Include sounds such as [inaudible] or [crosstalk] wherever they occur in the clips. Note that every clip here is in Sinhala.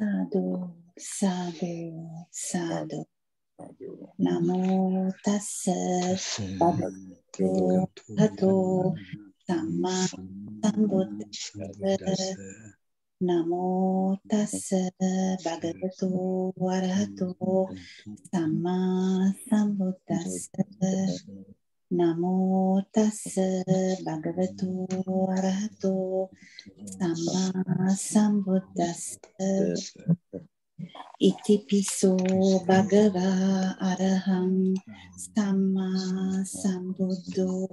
Sadhu, sadhu, sadhu. Namo tassa bhagavato samma sambuddhassa. Namo tassa bhagavato arahato samma sambuddhassa. නමෝ තස් භගවතු අරහතෝ සම්මා සම්බුද්දස්ස ඉතිපිසෝ භගවා අරහං සම්මා සම්බුද්ධෝ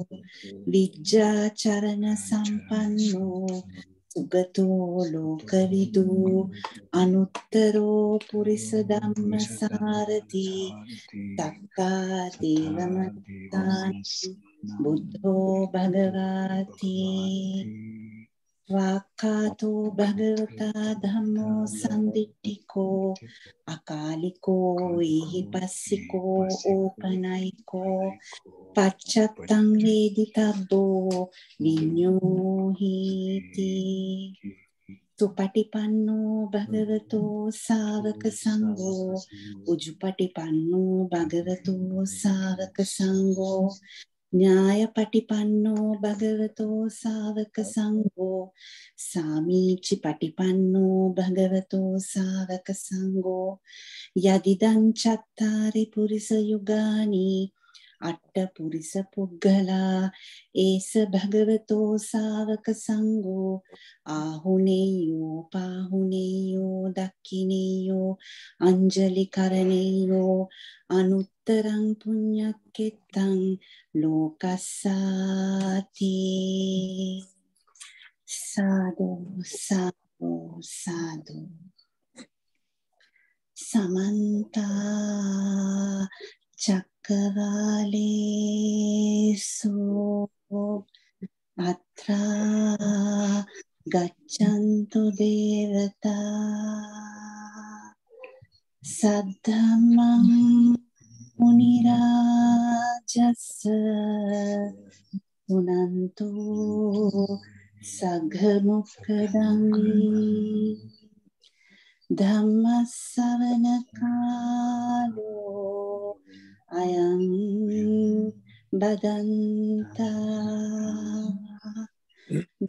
විජ්ජාචරණ සම්පන්නෝ සුගතෝ ලෝකවිදු අනුත්තරෝ පුරිස ධම්ම සාරති තක්කා දේවමත්තාන් බුද්ධෝ භගවාති වාක්කාතෝ භගවතා ධම්මෝ සම්දිට්ඨිකෝ අකාලිකෝ ඊහි පස්සිකෝ ඕපනයිකෝ පච්චත්තං වේදිතබ්බෝ විඤ්ඤෝහීති සුපටිපන්නෝ භගවතෝ සාවක සංඝෝ උජුපටිපන්නෝ භගවතෝ සාවක සංඝෝ ඥාය පටිපන්නෝ භගවතෝ සාවක සංගෝ සාමීචි පටිපන්නෝ භගවතෝ සාවක සංගෝ යදිදං චත්තාරි පුරිස යුගානී අට්ට පුරිස පුද්ගලා ඒස භගවතෝ සාවක සංගෝ ආහුනේයෝ පාහුනේයෝ දක්කිනේයෝ අංජලි කරණේයෝ අනුත්තරං පුඤ්ඤක්කෙත්තං ලෝකස්සාති සාදු සාදු සාදු සමන්තා චක්කවාලේසු අත්‍රා ගච්ඡන්තු දේවතා සද්ධම්මං මුනි රාජස්ස උනන්තු සග්ග මොක්ඛදං ධම්මස්සවන කාලෝ අයං බදන්තා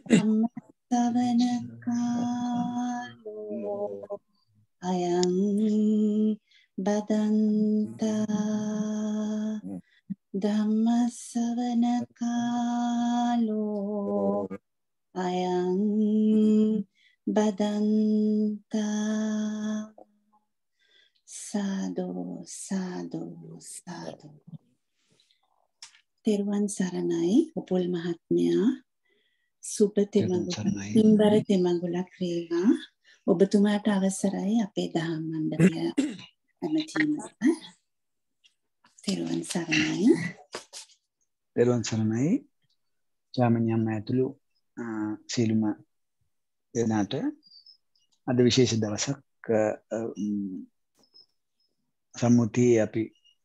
ධම්මසවන කාලෝ අයං බදන්තා ධම්මසවන කාලෝ අයං බදන්තා සාදු සාදු සාදු තෙරුවන් සරණයි උපුල් මහත්මයා සුබ තෙමඟුම්බර තෙමඟුලක් වේවා ඔබතුමාට අවසරයි අපේ දහම් මණ්ඩලය ඇමතිීමට තෙරුවන් සරණයි තෙරුවන් සරණයි ජාමනියම්ම ඇතුළු සියලුම දෙනාට අද විශේෂ දවසක් සම්මුතියේ අපි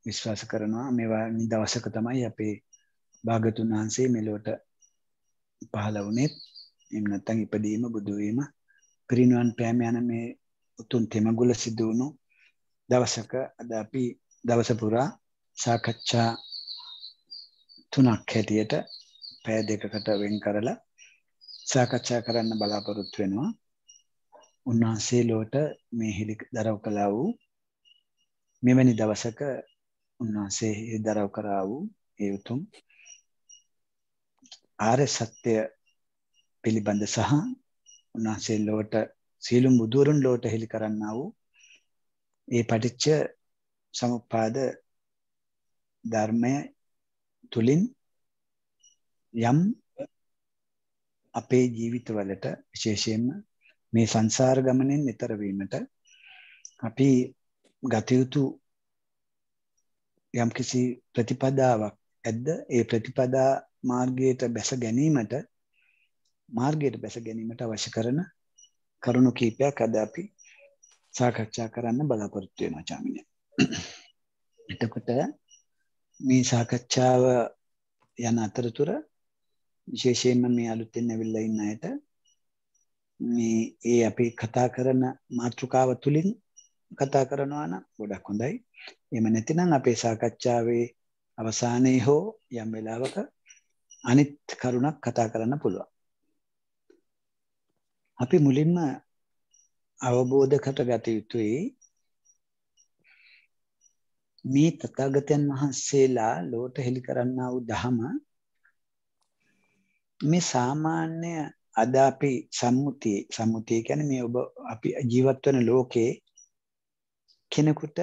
විශ්වාස කරනවා මේවා දවසක තමයි අපේ භාගතුන් වහන්සේ මෙලොවට පහළ වුණෙත් එම නැත්තං ඉපදීම බුදුවීම පිරිනුවන් පෑම යන මේ උතුම් තෙමගුල සිදු වුණු දවසක අද අපි දවස පුරා සාකච්ඡා තුනක් හැටියට පෑ දෙකකට වෙන් කරලා සාකච්ඡා කරන්න බලාපොරොත්තු වෙනවා. උන්වහන්සේ ලොවට මේ හෙළි දරව් කළා වූ මෙවැනි දවසක උන්වහන්සේ දරව් කරා වූ ඒ උතුම් ආර්ය සත්‍ය පිළිබඳ සහ උන්වහන්සේ ලොවට සීලුම් බුදුරුන් ලොවට හෙළි කරන්නා වූ ඒ පටිච්ච සමුප්පාද ධර්මය තුලින් යම් අපේ ජීවිතවලට විශේෂයෙන්ම මේ සංසාර ගමනෙන් ඈතර වීමට අපි ගතයුතු යම්කිසි ප්‍රතිපදාවක් ඇද්ද ඒ ප්‍රතිපදා මාර්ගයට බැස ගැනීමට මාර්ගයට බැස ගැනීමට අවශ්‍ය කරන කරුණු කීපයක් අද අපි සාකච්ඡා කරන්න බලාපොරොත්තු වෙනවා චාමිනය. එතකොට මේ සාකච්ඡාව යන අතරතුර විශේෂයෙන්ම මේ අලුතෙන් ඇවිල්ලා ඉන්න අයට මේ ඒ අපි කතා කරන මාතෘකාව තුලින් කතා කරනවා නම් ගොඩක් හොඳයි. එහෙම නැතිනම් අපේ සාකච්ඡාවේ අවසානයේ හෝ යම් වෙලාවක අනිත් කරුණක් කතා කරන්න පුළුවන්. අපි මුලින්ම අවබෝධකට ගත යුතුයි මේ තථාගතයන් වහන්සේලා ලෝට හෙළි කරන්නා වූ ධහම මේ සාමාන්‍ය අද අපි සම්මුතිය සම්මුතිය කියන්නේ මේ ඔබ අපි ජීවත් වෙන ලෝකේ කෙනෙකුට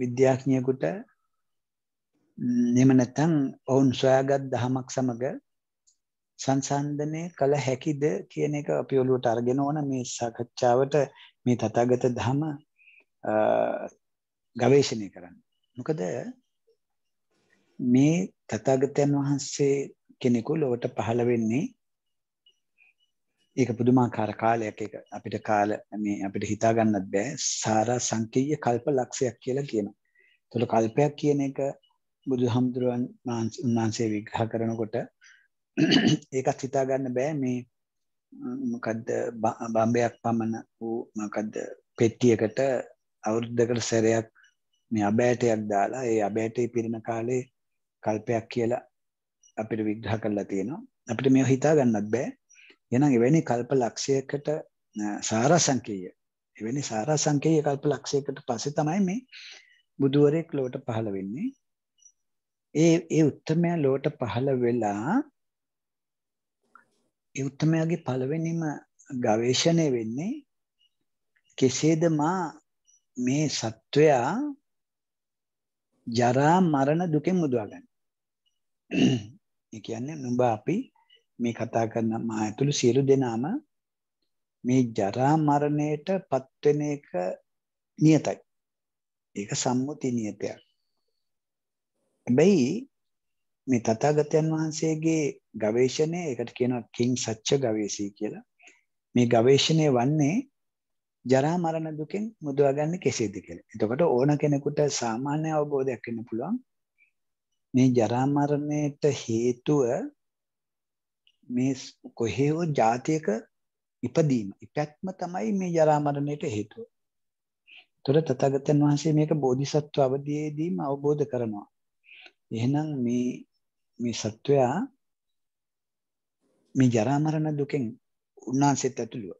විද්‍යාඥයෙකුට එහෙම නැත්නම් ඔවුන් සොයාගත් දහමක් සමග සංසන්දනය කළ හැකිද කියන එක අපි ඔලුවට අරගෙන ඕන මේ සාකච්ඡාවට මේ තථාගත ධම ගවේෂණය කරන්න. මොකද මේ තථාගතයන් වහන්සේ කෙනෙකු ලොවට පහළ වෙන්නේ ඒක පුදුමාකාර කාලයක් ඒක අපිට කාල මේ අපිට හිතා ගන්නත් බෑ සාරා සංකීය කල්ප ලක්ෂයක් කියලා කියනවා. ඒතකොට කල්පයක් කියන එක බුදුහම්දුරන් වහන්සේ විග්‍රහ කරනකොට [clears throat] ඒකත් හිතා ගන්න බෑ මේ මොකද්ද බම්බයක් පමණ වූ මොකද්ද පෙට්ටියකට අවුරුද්දකට සැරයක් මේ අබෑටයක් දාලා ඒ අබෑටේ පිරෙන කාලේ කල්පයක් කියලා අපිට විග්‍රහ කරලා තියෙනවා. අපිට මේව හිතා ගන්නත් බෑ. එහෙනම් එවැනි කල්ප ලක්ෂයකට සාරසංකේය එවැනි සාරසංකේය කල්ප ලක්ෂයකට පස්සේ තමයි මේ බුදුවරයෙක් ලොවට පහළ වෙන්නේ. ඒ ඒ උත්තරමයා ලොවට පහළ වෙලා ඒ උත්තරමයාගේ පළවෙනිම ගවේෂණය වෙන්නේ කෙසේද මා මේ සත්වයා ජරා මරණ දුකෙන් මුදවා ගන්න. ඒ කියන්නේ නුඹ අපි මේ කතා කරන මා ඇතුළු සියලු දෙනාම මේ ජරා මරණයට පත්වෙන එක නියතයි. ඒක සම්මුති නියතයක්. හැබැයි මේ තථාගතයන් වහන්සේගේ ගවේෂණය ඒකට කියනවා කිං සත්‍ය ගවේෂී කියලා. මේ ගවේෂණය වන්නේ ජරා මරණ දුකෙන් මුදවා ගන්න කෙසේද කියලා. එතකොට ඕන කෙනෙකුට සාමාන්‍ය අවබෝධයක් වෙන්න පුළුවන්. මේ ජරා මරණයට හේතුව මේ කොහේ හෝ ජාතියක ඉපදීම ඉපැත්ම තමයි මේ ජරා මරණයට හේතුව. ඒතර තථාගතයන් වහන්සේ මේක බෝධිසත්ව අවදීයේදීම අවබෝධ කරනවා. එහෙනම් මේ මේ සත්වයා මේ ජරා මරණ දුකෙන් උන්වහන්සේත් ඇතුළුව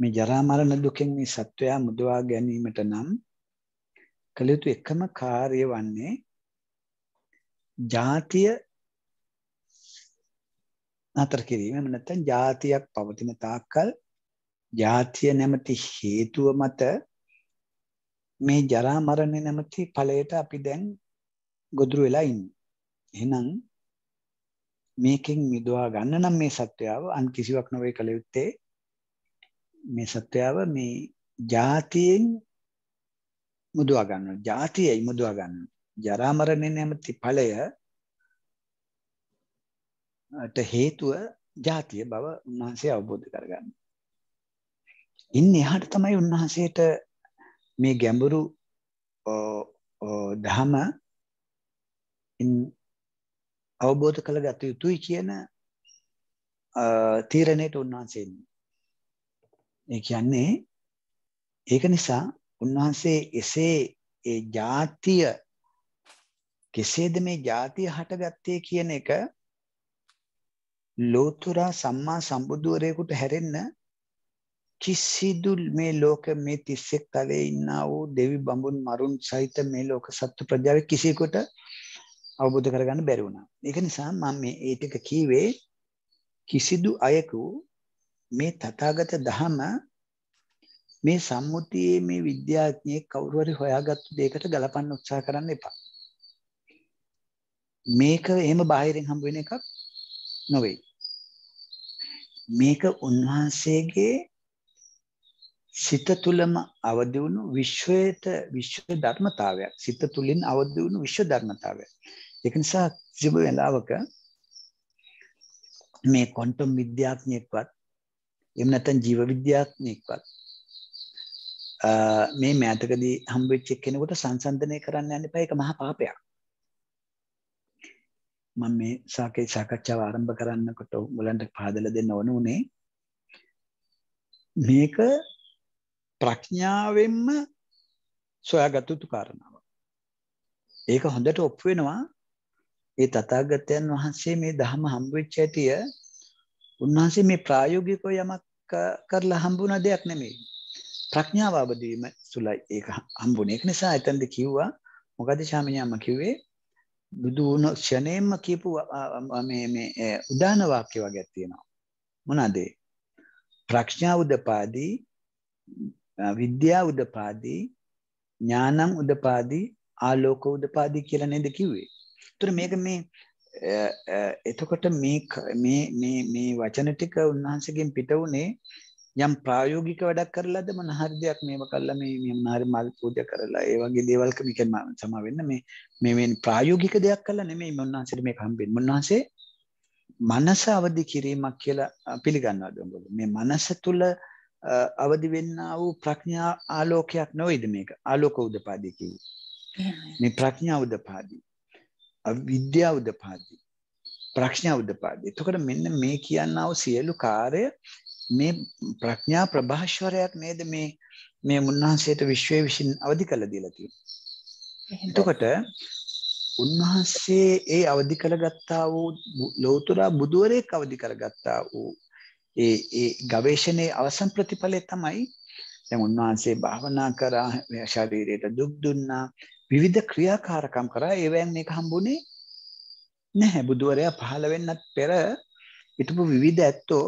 මේ ජරා මරණ දුකෙන් මේ සත්වයා මුදවා ගැනීමට නම් කළ යුතු එකම කාර්ය වන්නේ ජාතිය නතර කිරීම එම නැත්නම් જાතියක් පවතින තාක්කල් જાතිය නැමැති හේතුව මත මේ ජරා මරණ නැමැති ඵලයට අපි දැන් ගොදුරු වෙලා ඉන්නේ. එහෙනම් මේකෙන් මිදවා ගන්න නම් මේ සත්‍යාව අන් කිසිවක් නොවේ කල යුත්තේ මේ සත්‍යාව මේ જાතියෙන් මුදවා ගන්නවා. જાතියයි මුදවා ගන්නවා. ජරා මරණ නැමැති ඵලය ට හේතුව ජාතිය බව උන්වහන්සේ අවබෝධ කරගන්න. ඉන්න එහට තමයි උන්වහන්සේට මේ ගැඹුරු දහම අවබෝධ කළ ගත යුතුයි කියන තීරණයට උන්වහන්සේ. ඒ කියන්නේ ඒක නිසා උන්වහන්සේ එසේ ඒ ජාතිය කෙසේද මේ ජාතිය හටගත්තේ කියන එක ලෝතර සම්මා සම්බුදුවරයෙකුට හැරෙන්න කිසිදු මේ ලෝක මේ 31 තලයේ ඉන්නා වූ දෙවි බඹුන් මරුන් සහිත මේ ලෝක සත්ත්ව ප්‍රජාව කිසියෙකුට අවබෝධ කරගන්න බැරි වුණා. ඒක නිසා මම මේ ඒ ටික කීවේ කිසිදු අයකු මේ තථාගත ධහම මේ සම්මුතියේ මේ විද්‍යාඥයෙක් කවුරු හරි හොයාගත්තු දෙයකට ගලපන්න උත්සාහ කරන්න එපා. මේක එහෙම බාහිරින් හම්බ වෙන එකක් නොවේ. මේක උන්වහන්සේගේ සිත තුළම අවදි වුණු විශ්වයට විශ්ව ධර්මතාවයක්. සිත තුළින් අවදි වුණු විශ්ව ධර්මතාවයක්. ඒක නිසා කිසිම වෙලාවක මේ ක්වොන්ටම් විද්‍යාඥයෙක්වත් එහෙම නැත්නම් ජීව විද්‍යාඥයෙක්වත් මේ මෑතකදී හම්බෙච්ච කෙනෙකුට සංසන්දනය කරන්න යන්න එපා. ඒක මහා පාපයක්. මම මේ සාකේ සාකච්ඡාව ආරම්භ කරන්නකොට උඹලන්ට පහදලා දෙන්න ඕන උනේ මේක ප්‍රඥාවෙන්ම සොයාගත යුතු කාරණාවක්. ඒක හොඳට ඔප්පු වෙනවා ඒ තථාගතයන් වහන්සේ මේ ධර්ම හම්බෙච්ච ඇතිය උන්වහන්සේ මේ ප්‍රායෝගිකව යමක් කරලා හම්බුණ දෙයක් නෙමෙයි. ප්‍රඥාව අවදීම සුලයි ඒක හම්බුනේ. ඒක නිසා එතනදී කිව්වා මොකද ශාමිනියම්ම කිව්වේ බුදු වුණ ෂණයෙන්ම කියපු මේ මේ උදාන වාක්‍ය වගේක් තියෙනවා. මොනවාද ඒ? ප්‍රඥා උදපාදී විද්‍යා උදපාදී ඥානං උදපාදී ආලෝක උදපාදී කියලා නේද කිව්වේ. ඒතර මේක මේ එතකොට මේ මේ මේ මේ වචන ටික උන්වහන්සේගෙන් පිට වුණේ යම් ප්‍රායෝගික වැඩක් කරලාද මම හරි දෙයක් මේව කළා මේ මේ මොනාරි මල් පූජා කරලා ඒ වගේ දේවල් ක මේකෙන් සමා වෙන්න මේ මේ වෙන ප්‍රායෝගික දෙයක් කළා නෙමෙයි මොන්නාන්සේට මේක හම්බෙන්නේ මොන්නාන්සේ මනස අවදි කිරීමක් කියලා පිළිගන්නවද උඹලු මේ මනස තුල අවදි වෙන්නා වූ ප්‍රඥා ආලෝකයක් නෙවෙයිද මේක ආලෝක උදපාදී කියන්නේ මේ ප්‍රඥා උදපාදී අවිද්‍යාව උදපාදී ප්‍රඥා උදපාදී එතකොට මෙන්න මේ කියන්නා වූ සියලු කාර්ය මේ ප්‍රඥා ප්‍රභාෂවරයක් නේද මේ මේ මුන්නාන්සේට විශ්වය විසින් අවධි කළ දීලතිය. එතකොට උන්වහන්සේ ඒ අවධි කළ ගත්තා වූ ලෝතුරා බුදුවරයෙක් අවධි කර ගත්තා වූ ඒ ඒ ගවේශණය අවසන් ප්‍රතිඵලය තමයි දැන් උන්වහන්සේ භාවනා කරා ශරීරයට දුක් දුන්නා විවිධ ක්‍රියාකාරකම් කරා ඒවැන් මේක හම්බුනේ නැහැ බුදුවරයා පහළ වෙන්නත් පෙර හිටපු විවිධ ඇත්තෝ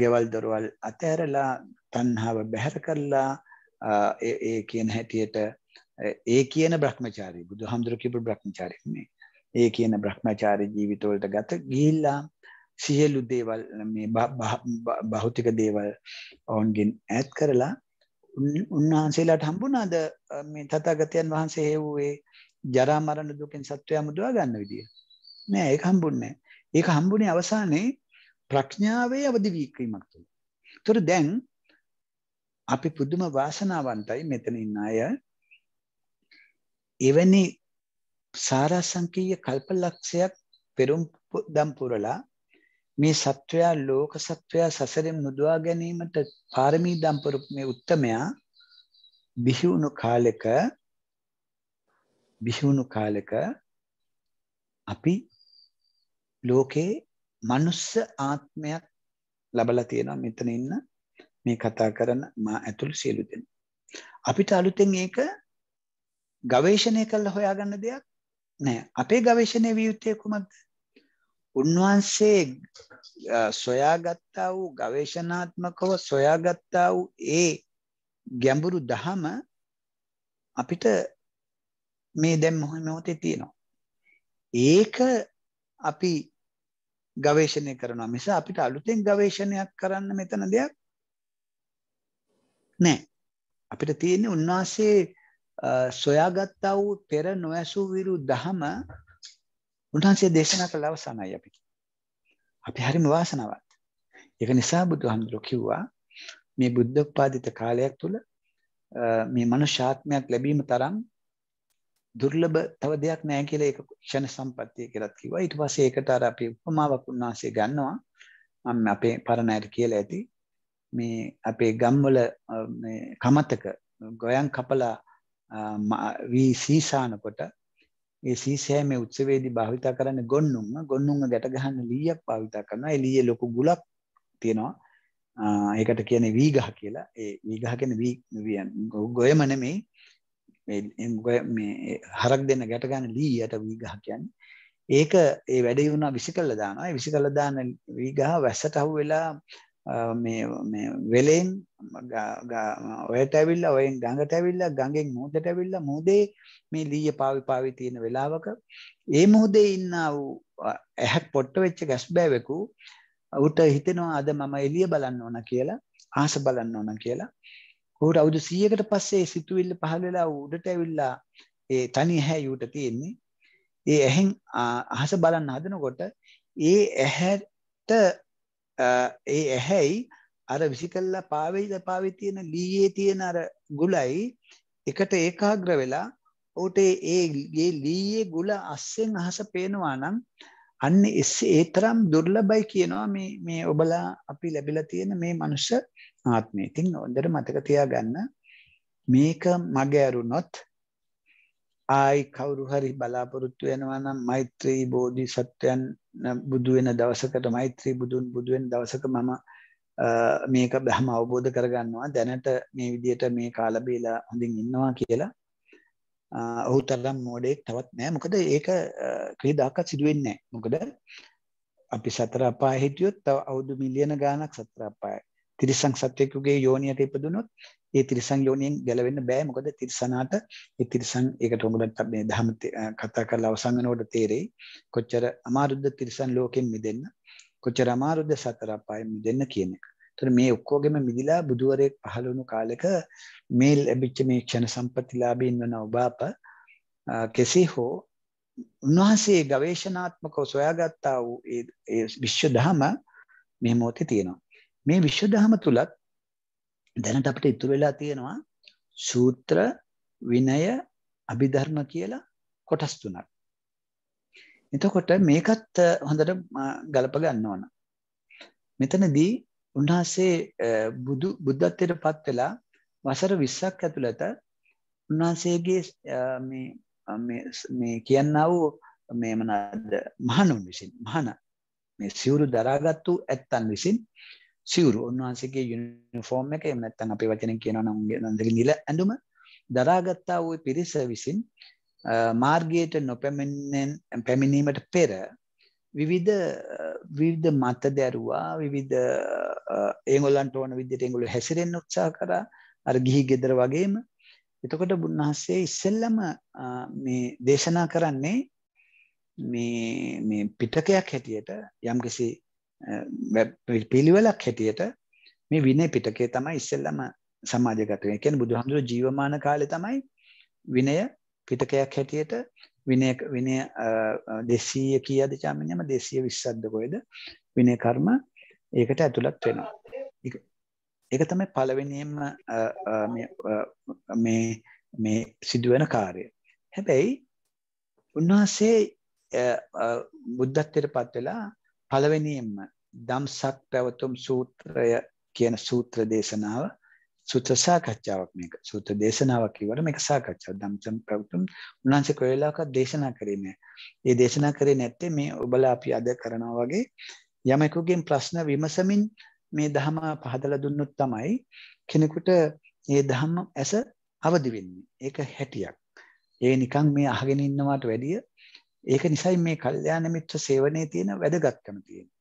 ගෙවල් දොරවල් අතහැරලා තන්හාව බැහැර කරලා ඒ කියන හැටියට ඒ කියන බ්‍රහ්මචාරී බුදු හාමුදුරකිපු බ්‍රහ්මචාරයක් මේ ඒ කියන බ්‍රහ්මචාරී ජීවිතවලට ගත ගිහිල්ලා සියලු දේවල් මේ භෞතික දේවල් ඔවුන්ගෙන් ඈත් කරලා උන්වහන්සේලාට හම්බුණාද මේ තථාගතයන් වහන්සේ හේවුවේ ජරා මරණ දුකෙන් සත්වයා මුදවා ගන්න විදිය. නෑ ඒක හම්බුන්නේ නෑ. ඒක හම්බුනේ අවසානයේ ප්‍රඥාවේ අවදි වීකීමක් තුළ. තොර දැන් අපි පුදුම වාසනාවන්තයි මෙතන ඉන්න අය එවැනි සාරාසංකීය කල්පලක්ෂයක් පෙරුම් දම් පුරලා මේ සත්වයා ලෝක සත්වයා සසරෙන් මුදවා ගැනීමට පාරමී දම් පුරපු මේ උත්තමයා බිහිවුණු කාලෙක බිහිවුණු කාලෙක අපි ලෝකේ මනුස්ස ආත්මයක් ලබලා තියෙනවා මෙතන ඉන්න මේ කතා කරන මා ඇතුළු සියලු දෙනා. අපිට අලුතෙන් ඒක ගවේෂණය කරලා හොයාගන්න දෙයක් නෑ. අපේ ගවේෂණය විය යුත්තේ කොහොමද? උන්වහන්සේ සොයාගත්තා වූ ගවේෂණාත්මකව සොයාගත්තා වූ ඒ ගැඹුරු දහම අපිට මේ දැන් මොහොතේ තියෙනවා. ඒක අපි ගවේශණය කරනවා මිස අපිට අලුතෙන් ගවේශණයක් කරන්න මෙතන දෙයක් නෑ අපිට තියෙන්නේ උන්වහන්සේ සොයාගත්තා වූ පෙර නොඇසූ විරු දහම උන්වහන්සේ දේශනා කළ අවසානයි අපි අපි හරිම වාසනාවත් ඒක නිසා බුදුහාමුදුරුවෝ කිව්වා මේ බුද්ධ උපාදිත කාලයක් තුල මේ මනුෂ්‍යාත්මයක් ලැබීම තරම් දුර්ලභ තව දෙයක් නැහැ කියලා ඒක ක්ෂණ සම්පත්තිය කියලාත් කිව්වා. ඊට පස්සේ ඒකට අර අපි උපමාවක් උන්වහන්සේ ගන්නවා. මම අපේ පරණ අයට කියලා ඇති මේ අපේ ගම්වල මේ කමතක ගොයන් කපලා වී සීසාන කොට ඒ සීසෑමේ උත්සවයේදී භාවිතා කරන්න ගොන්නුන්ම ගොන්නුන්ම ගැට ගහන්න ලීයක් භාවිතා කරනවා. ඒ ලීයේ ලොකු ගුලක් තියෙනවා. ඒකට කියන්නේ වීගහ කියලා. ඒ වීගහ කියන්නේ වී ගොයම නෙමෙයි මේ හරක් දෙන්න ගැට ගන්න ලීයට වීගහ කියන්නේ ඒක ඒ වැඩේ වුණා විසි කළ දානවා ඒ විසි කළ දාන වීගහ වැස්සට අහු වෙලා මේ මේ වෙලෙන් ඔයට ඇවිල්ලා ඔයෙන් ගඟට ඇවිල්ලා ගඟෙන් මූදට ඇවිල්ලා මූදේ මේ ලීය පාවි පාවි තියෙන වෙලාවක ඒ මූදේ ඉන්නා වූ ඇහක් පොට්ට වෙච්ච ගැස් බෑවෙකු උට හිතෙනවා අද මම එළිය බලන්න ඕන කියලා ආස බලන්න ඕන කියලා කොහොට අවුරුදු 100කට පස්සේ සිතුවිල්ල පහළ වෙලා උඩට ඇවිල්ලා ඒ තනි ඇහැ යූට තියෙන්නේ. ඒ ඇහෙන් අහස බලන්න හදනකොට ඒ ඇහැට ඒ ඇහැයි අර විසිකල්ලා පාවෙයිද පාවෙයි තියෙන ලීයේ තියෙන අර ගුලයි එකට ඒකාග්‍ර වෙලා ඔහුට ඒ ඒ ලීයේ ගුල අස්සෙන් අහස පේනවා නම් අන්න ඒ තරම් දුර්ලභයි කියනවා මේ මේ ඔබලා අපි ලැබිලා තියෙන මේ මනුෂ්‍ය ආත්මය. ඉතින් හොඳට මතක තියාගන්න මේක මගේ අරුණොත් ආයි කවුරු හරි බලාපොරොත්තු වෙනවා නම් මෛත්‍රී බෝධිසත්වයන් බුදු වෙන දවසකට මෛත්‍රී බුදුන් බුදු වෙන දවසක මම මේක බහම අවබෝධ කරගන්නවා දැනට මේ විදියට මේ කාලබේලා හොඳින් ඉන්නවා කියලා ඔහු තරම් මෝඩෙක් තවත් නෑ මොකද ඒක ක්‍රීදාකත් සිදුවෙන්නේ නැහැ මොකද අපි සතර අපාය හිටියොත් තව අවුරුදු මිලියන ගාණක් සතර අපාය තිරිසං සත්වයෙකුගේ යෝනියක ඉපදුනොත් ඒ තිරිසං යෝනියෙන් ගැලවෙන්න බෑ මොකද තිරිසනාට ඒ තිරිසං ඒකට උඟලට මේ ධර්ම කතා කරලා අවසන් වෙනකොට තේරෙයි කොච්චර අමාරුද තිරිසං ලෝකෙන් මිදෙන්න කොච්චර අමාරුද සතර අපායෙන් මිදෙන්න කියන එක. ඒතර මේ ඔක්කොගෙම මිදිලා බුදුවරයෙක් පහළ වුණු කාලෙක මේ ලැබිච්ච මේ ක්ෂණ සම්පතිලාභයෙන් වන ඔබ අප කෙසේ හෝ උන්වහන්සේ ගවේෂණාත්මකව සොයාගත්තා වූ ඒ විශ්ව ධර්ම මේ මොහොතේ තියෙනවා. මේ විශ්වදහම තුලත් දැනට අපිට ඉතුරු වෙලා තියෙනවා සූත්‍ර විනය අභිධර්ම කියලා කොටස් තුනක්. එතකොට මේකත් හොඳට ගලප ගන්න ඕන. මෙතනදී උන්වහන්සේ බුදු බුද්ධත්වයට පත් වෙලා වසර 20ක් ඇතුළත උන්වහන්සේගේ මේ මේ කියන්නා වූ මේ මොනවාද මහණුන් විසින් මහණ මේ සිවුරු දරාගත්තු ඇත්තන් විසින් සිවරු උන්වහන්සේගේ යුනිෆෝර්ම් එක එහෙම නැත්නම් අපේ වචනෙන් කියනවා නම් උන්වහන්සේගේ නිල ඇඳුම දරාගත්තා වූ පිරිස විසින් මාර්ගයට නොපැමිණෙන් පැමිණීමට පෙර විවිධ විවිධ මත දැරුවා විවිධ ඒගොල්ලන්ට ඕන විදිහට ඒගොල්ලෝ හැසිරෙන්න උත්සාහ කරා අර ගිහි ගෙදර වගේම එතකොට බුදුහන්සේ ඉස්සෙල්ලම මේ දේශනා කරන්නේ මේ මේ පිටකයක් හැටියට යම්කිසි පිළිවෙලක් හැටියට මේ විනය පිටකේ තමයි ඉස්සෙල්ලම සමාජගත වෙන්නේ. ඒ කියන්නේ බුදුහාමුදුරුවෝ ජීවමාන කාලේ තමයි විනය පිටකයක් හැටියට විනය විනය 200 කීයද චාමිනියම 220ක්ද කොහෙද විනය කර්ම ඒකට ඇතුළත් වෙනවා. ඒක තමයි පළවෙනියෙන්ම මේ මේ සිදුවෙන කාර්යය. හැබැයි උන්වහන්සේ බුද්ධත්වයට පත් වෙලා පළවෙනියෙන්ම දම්සක් පැවතුම් සූත්‍රය කියන සූත්‍ර දේශනාව සූත්‍ර සාකච්ඡාවක් මේක සූත්‍ර දේශනාවක් කිව්වට මේක සාකච්ඡාව දම්සම් පැවතුම් උන්වහන්සේ කොහෙලාක දේශනා කරේ නෑ. ඒ දේශනා කරේ නැත්තේ මේ ඔබලා අපි අද කරනවා වගේ යමෙකුගෙන් ප්‍රශ්න විමසමින් මේ ධහම පහදලා දුන්නොත් තමයි කෙනෙකුට මේ ධහම ඇස අවදි වෙන්නේ. ඒක හැටියක්. ඒ නිකන් මේ අහගෙන ඉන්නවාට වැඩිය ඒක නිසයි මේ කල්යාණ මිත්‍ර සේවනයේ තියෙන වැදගත්කම තියෙන්නේ.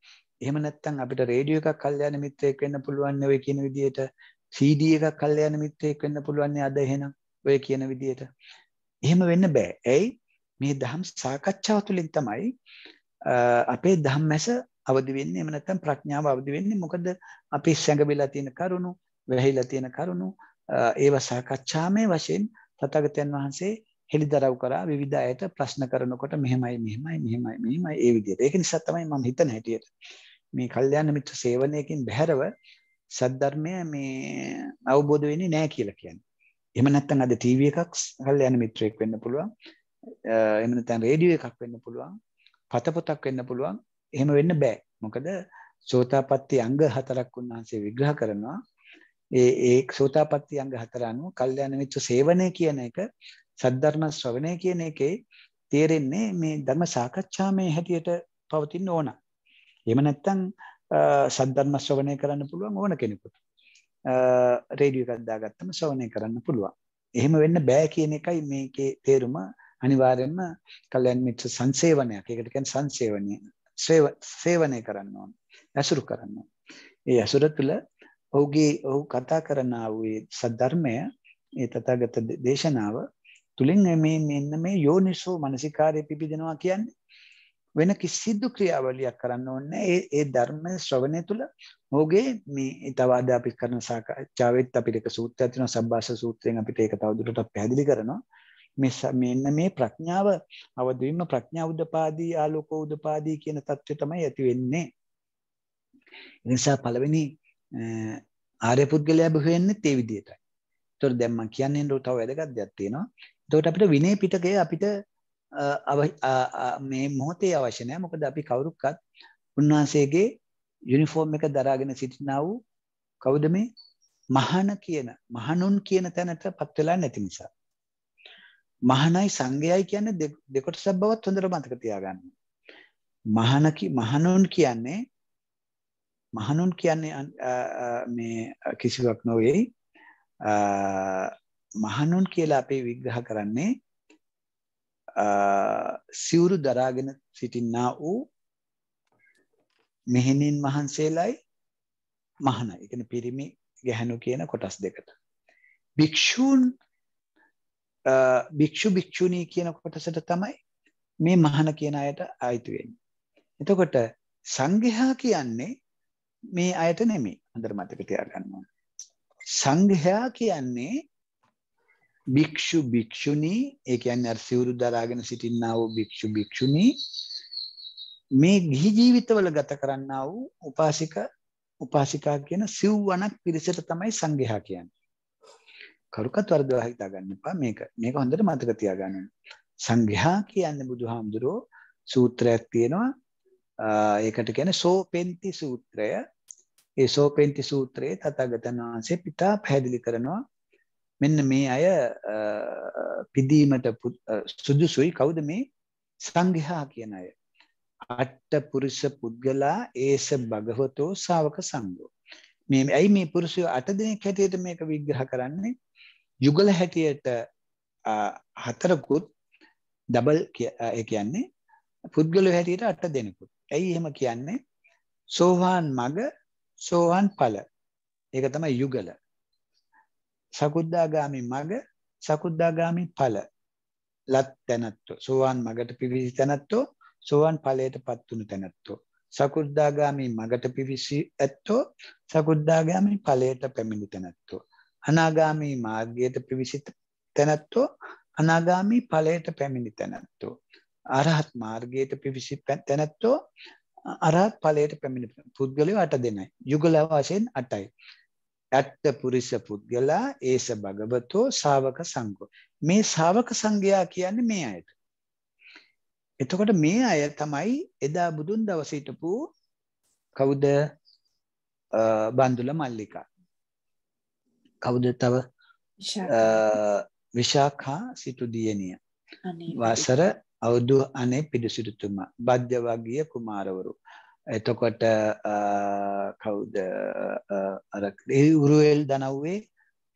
එහෙම නැත්තම් අපිට රේඩියෝ එකක් කල්යාණ මිත්‍රයෙක් වෙන්න පුළුවන් ඔය කියන විදිහට CD එකක් කල්යාණ මිත්‍රයෙක් වෙන්න පුළුවන් අද එහෙනම් ඔය කියන විදිහට එහෙම වෙන්න බෑ ඇයි මේ දහම් සාකච්ඡාව තුළින් තමයි අපේ ධම්මැස අවදි වෙන්නේ එහෙම නැත්තම් ප්‍රඥාව අවදි වෙන්නේ මොකද අපි සැඟවිලා තියෙන කරුණු වැහිලා තියෙන කරුණු ඒව සාකච්ඡාමේ වශයෙන් තථාගතයන් වහන්සේ හෙළිදරව් කරා විවිධ අයට ප්‍රශ්න කරනකොට මෙහෙමයි මෙහෙමයි මෙහෙමයි මෙහෙමයි ඒ විදිහට. ඒක නිසා තමයි මම හිතන හැටියට මේ කල්යාණ මිත්‍ර සේවනයකින් බැහැරව සද්ධර්මය මේ අවබෝධ වෙන්නේ නැහැ කියලා කියන්නේ. එහෙම නැත්නම් අද ටීවී එකක් කල්යාණ මිත්‍රයෙක් වෙන්න පුළුවන්. එහෙම නැත්නම් රේඩියෝ එකක් වෙන්න පුළුවන්. පත පොතක් වෙන්න පුළුවන්. එහෙම වෙන්න බෑ. මොකද සෝතාපට්ටි අංග හතරක් උන්වහන්සේ විග්‍රහ කරනවා. ඒ ඒ සෝතාපට්ටි අංග හතර අනුව කල්යාණ මිත්‍ර සේවනය කියන එක සද්ධර්ම ශ්‍රවණය කියන එකේ තේරෙන්නේ මේ ධර්ම සාකච්ඡාමේ හැටියට පවතින ඕනක්. එම නැත්තං සද්ධර්ම ශ්‍රවණය කරන්න පුළුවන් ඕන කෙනෙකුට රේඩිය කද්දා ගත්තම ශ්‍රවණය කරන්න පුළුවන් එහෙම වෙන්න බෑ කියන එකයි මේකේ තේරුම අනිවාර්යෙන්ම කල්යන් මිත්‍ර සංසේවනයක් ඒකට කියන්නේ සංසේවනය සේවනය කරන්න ඕන ඇසුරු කරන්න ඒ ඇසුර තුළ ඔහුගේ ඔහු කතා කරන වූයේ සද්ධර්මය ඒ තථාගත දේශනාව තුලින් මේ මෙන්න මේ යෝනිසෝ මනසිකාරය පිබිදෙනවා කියන්නේ වෙන කිසිදු ක්‍රියාවලියක් කරන්න ඕන්නේ ඒ ඒ ධර්ම ශ්‍රවණය තුළ ඔහුගේ මේ ඊතව අද අපි කරන සාකච්ඡාවෙත් අපිට එක සූත්‍රයක් තියෙනවා සබ්බාස සූත්‍රයෙන් අපිට ඒක තවදුරටත් පැහැදිලි කරනවා මේ මෙන්න මේ ප්‍රඥාව අවදි වීම ප්‍රඥා උදපාදී ආලෝක උදපාදී කියන தත්ත්වය තමයි ඇති වෙන්නේ ඒ නිසා පළවෙනි ආර්ය පුද්ගලයා බහු වෙන්නේ ඒ විදිහටයි. ඒතකොට දැන් මම කියන්නේ නේද තව වැදගත් දෙයක් තියෙනවා. එතකොට අපිට විනය පිටකය අපිට මේ මොහොතේ අවශ්‍ය නැහැ මොකද අපි කවුරුක්වත් උන්වහන්සේගේ යුනිෆෝම් එක දරාගෙන සිටිනා වූ කවුද මේ මහාන කියන මහණුන් කියන තැනට පත් වෙලා නැති නිසා මහණයි සංගයයි කියන්නේ දෙකොටසක් බවත් හොඳට මතක තියාගන්න. මහණකි මහණුන් කියන්නේ මහණුන් කියන්නේ මේ කිසිවක් නොවේ. මහණුන් කියලා අපි විග්‍රහ කරන්නේ සිවුරු දරාගෙන සිටින්නා වූ මෙහෙණින් මහන්සේලයි මහන. ඒ කියන්නේ පිරිමි ගැහණු කියන කොටස් දෙකට. භික්ෂූන් භික්ෂු භික්ෂුණී කියන කොටසට තමයි මේ මහන කියන අයට ආйти වෙන්නේ. එතකොට සංඝයා කියන්නේ මේ අයට නෙමෙයි. හොඳට මතක තියාගන්න ඕනේ. සංඝයා කියන්නේ භික්ෂු භික්ෂුණී ඒ කියන්නේ අර සිවුරු දරාගෙන සිටිනා වූ භික්ෂු භික්ෂුණී මේ ගිහි ජීවිතවල ගත කරන්නා වූ උපාසික උපාසිකා කියන සිව්වණක් පිරිසට තමයි සංඝයා කියන්නේ. කරුකත් වර්ධව හිතා ගන්න එපා මේක. මේක හොඳට මතක තියාගන්න ඕනේ. සංඝයා කියන්නේ බුදුහාමුදුරෝ සූත්‍රයක් තියෙනවා. ඒකට කියන්නේ සෝපෙන්ති සූත්‍රය. ඒ සෝපෙන්ති සූත්‍රයේ තථාගතයන් වහන්සේ පිටා පැහැදිලි කරනවා මෙන්න මේ අය පිදීමට සුදුසුයි කවුද මේ සංඝහා කියන අය. අට්ට පුරුෂ පුද්ගලා ඒස භගවතෝ සාවක සංගෝ. මේ ඇයි මේ පුරුෂය අට දෙනෙක් හැටියට මේක විග්‍රහ කරන්නේ යුගල හැටියට හතරකුත් ඩබල් කියන්නේ පුද්ගලෝ හැටියට අට දෙනෙකුත් ඇයි එහෙම කියන්නේ සෝවාන් මග සෝවාන් ඵල ඒක තමයි යුගල සකුද්දාගාමි මග සකුද්දාගාමි ඵල ලත් තැනැත්තෝ සෝවාන් මගට පිවිසි තැනැත්තෝ සෝවාන් ඵලයට පත්වුණු තැනැත්තෝ සකුද්දාගාමි මගට පිවිසි ඇත්තෝ සකුද්දාගාමි ඵලයට පැමිණි තැනැත්තෝ අනාගාමි මාර්ගයට පිවිසි තැනැත්තෝ අනාගාමි ඵලයට පැමිණි තැනැත්තෝ අරහත් මාර්ගයට පිවිසි තැනැත්තෝ අරහත් ඵලයට පැමිණි පුද්ගලයෝ 8 දෙනයි යුගල වශයෙන් 8යි ඇත්ත පුරිස පුද්ගලා ඒස භගවතෝ ශාවක සංඝෝ මේ ශාවක සංඝයා කියන්නේ මේ අයට එතකොට මේ අය තමයි එදා බුදුන් දවසේ හිටපු කවුද බන්දුල මල්ලිකා කවුද තව විශාඛා සිටු දියණිය වසර අවුරුදු අනේ පිඩුසිටුතුමා බද්දවගිය කුමාරවරු එතකොට කවුද අර උරුවෙල් දනව්වේ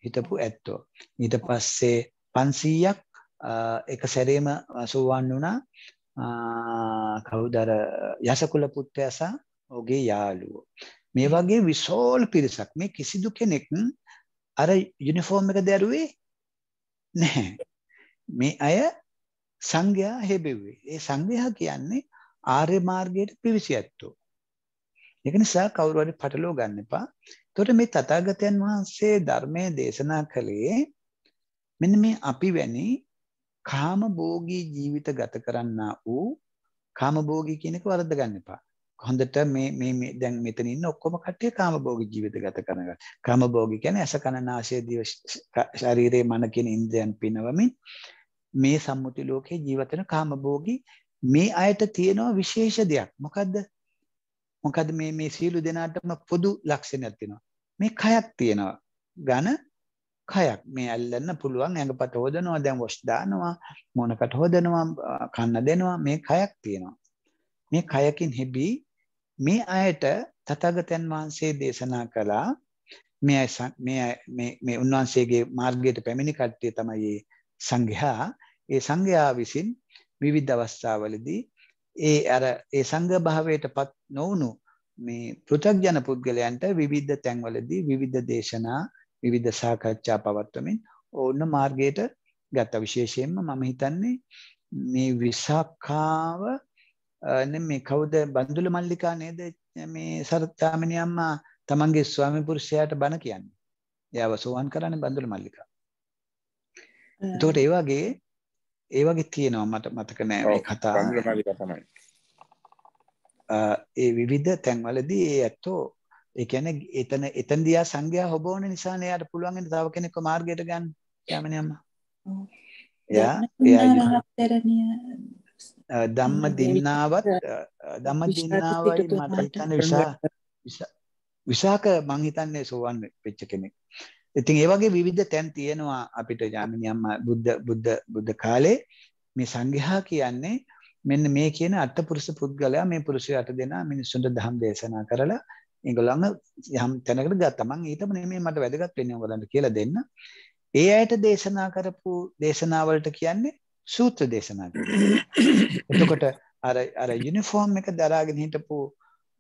හිටපු ඇත්තෝ. ඊට පස්සේ පන්සීයක් එක සැරේම සෝවන් වුණා කවුදර යසකුල පුත්තයසා ඔගේ යාලුවෝ. මේ වගේ විශෝල් පිරිසක් මේ කිසිදු කෙනෙක් අර යුනිෆෝර්ම් එක දැරුවේ නැහැ. මේ අය සංඝයා හෙබෙව්වේ. ඒ සංඝයා කියන්නේ ආර්ය මාර්ගයට පිවිසි ඇත්තෝ. ඒක නිසා කවුරු හරි පටලවා ගන්න එපා. එතකොට මේ තථාගතයන් වහන්සේ ධර්මයේ දේශනා කළේ මෙන්න මේ අපි වැනි කාම භෝගී ජීවිත ගත කරන්නා වූ කාම භෝගී කියන එක වරද්ද ගන්න එපා. හොඳට මේ මේ මේ දැන් මෙතන ඉන්න ඔක්කොම කට්ටිය කාමභෝගී ජීවිත ගත කරනවා. කාමභෝගී කියන්නේ ඇස කන නාසය දිව ශරීරයේ මන කියන ඉන්ද්‍රයන් පිනවමින් මේ සම්මුති ලෝකේ ජීවත් වෙන කාමභෝගී මේ අයට තියෙනවා විශේෂ දෙයක්. මොකද්ද? මොකද මේ මේ සියලු දෙනාටම පොදු ලක්ෂණයක් තියෙනවා. මේ කයක් තියෙනවා. ඝන කයක්. මේ අල්ලන්න පුළුවන් ඇඟපත හොදනවා, දැන් වොෂ් දානවා, මොනකට හොදනවා, කන්න දෙනවා. මේ කයක් තියෙනවා. මේ කයකින් හෙබි මේ අයට තථාගතයන් වහන්සේ දේශනා කළා මේ මේ මේ මේ උන්වහන්සේගේ මාර්ගයට පැමිණි කට්ටිය තමයි සංඝයා. ඒ සංඝයා විසින් විවිධ අවස්ථාවලදී ඒ අර ඒ සංඝ භාවයටපත් නොවුණු මේ පෘථග්ජන පුද්ගලයන්ට විවිධ තැන්වලදී විවිධ දේශනා විවිධ සාකච්ඡා පවත්වමින් ඕන්න මාර්ගයට ගත්ත විශේෂයෙන්ම මම හිතන්නේ මේ විසාකාව මේ කවුද බන්දුල මල්ලිකා නේද මේ සරත්තාමිනි අම්මා තමන්ගේ ස්වාමි පුරුෂයාට බණ කියන්නේ. එයාව සෝවන් කරන්නේ බන්දුල මල්ලිකා. එතකොට ඒ වගේ ඒ වගේ තියෙනවා මට මතක නෑ මේ කතා තමයි. ඒ විවිධ තැන්වලදී ඒ ඇත්තෝ ඒ කියන්නේ එතන එතන දියා සංගය හොබවන නිසා නෑට පුළුවන් වෙන තව කෙනෙක්ව මාර්ගයට ගන්න කැමනේ අම්මා. එයා එයා ධම්ම දින්නාවත් ධම්ම දින්නාවයි මට හිතන්නේ විශා විශාක මං හිතන්නේ සෝවන් වෙච්ච කෙනෙක්. ඉතින් ඒ වගේ විවිධ තැන් තියෙනවා අපිට ජාමිනි අම්මා බුද්ධ බුද්ධ බුද්ධ කාලේ මේ සංඝයා කියන්නේ මෙන්න මේ කියන අටපුරුෂ පුද්ගලයා මේ පුරුෂයාට දෙන මිනිසුන්ට ධම් දේශනා කරලා ඒගොල්ලන් යම් තැනකට ගත්තා. මම ඊටම නෙමෙයි මට වැදගත් වෙන්නේ ඔයගලන්ට කියලා දෙන්න. ඒ ඇයට දේශනා කරපු දේශනාවලට කියන්නේ සූත්‍ර දේශනා එතකොට අර අර යුනිෆෝම් එක දරාගෙන හිටපු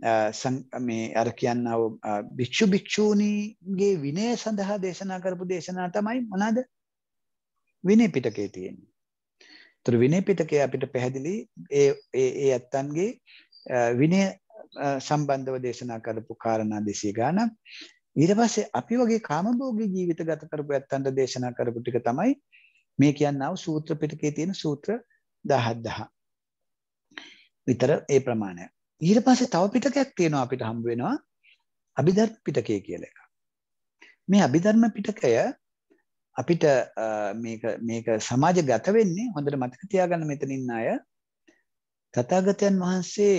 මේ අර කියන්නව භික්‍ෂු භික්‍ෂූණීගේ විනය සඳහා දේශනා කරපු දේශනා තමයි මොනද විනේ පිටකේ තියෙන්නේ. තුර විනේ පිටකේ අපිට පැහැදිලි ඒ ඒ ඇත්තන්ගේ විනය සම්බන්ධව දේශනා කරපු කාරණා දෙසේ ගාන ඊට පස්සේ අපි වගේ කාමභෝගී ජීවිත ගත කරපු ඇත්තන්ට දේශනා කරපු ටික තමයි මේ කියන්නව සූත්‍ර පිටකේ තියෙන සූත්‍ර දහත්දහ විතර ඒ ප්‍රමාණයක් ඊට පස්සේ තව පිටකයක් තියෙනවා අපිට හම්බ වෙනවා අභිධර්ම පිටකය කියලා එකක්. මේ අභිධර්ම පිටකය අපිට මේක මේක සමාජගත වෙන්නේ හොඳට මතක තියාගන්න මෙතන ඉන්න අය තථාගතයන් වහන්සේ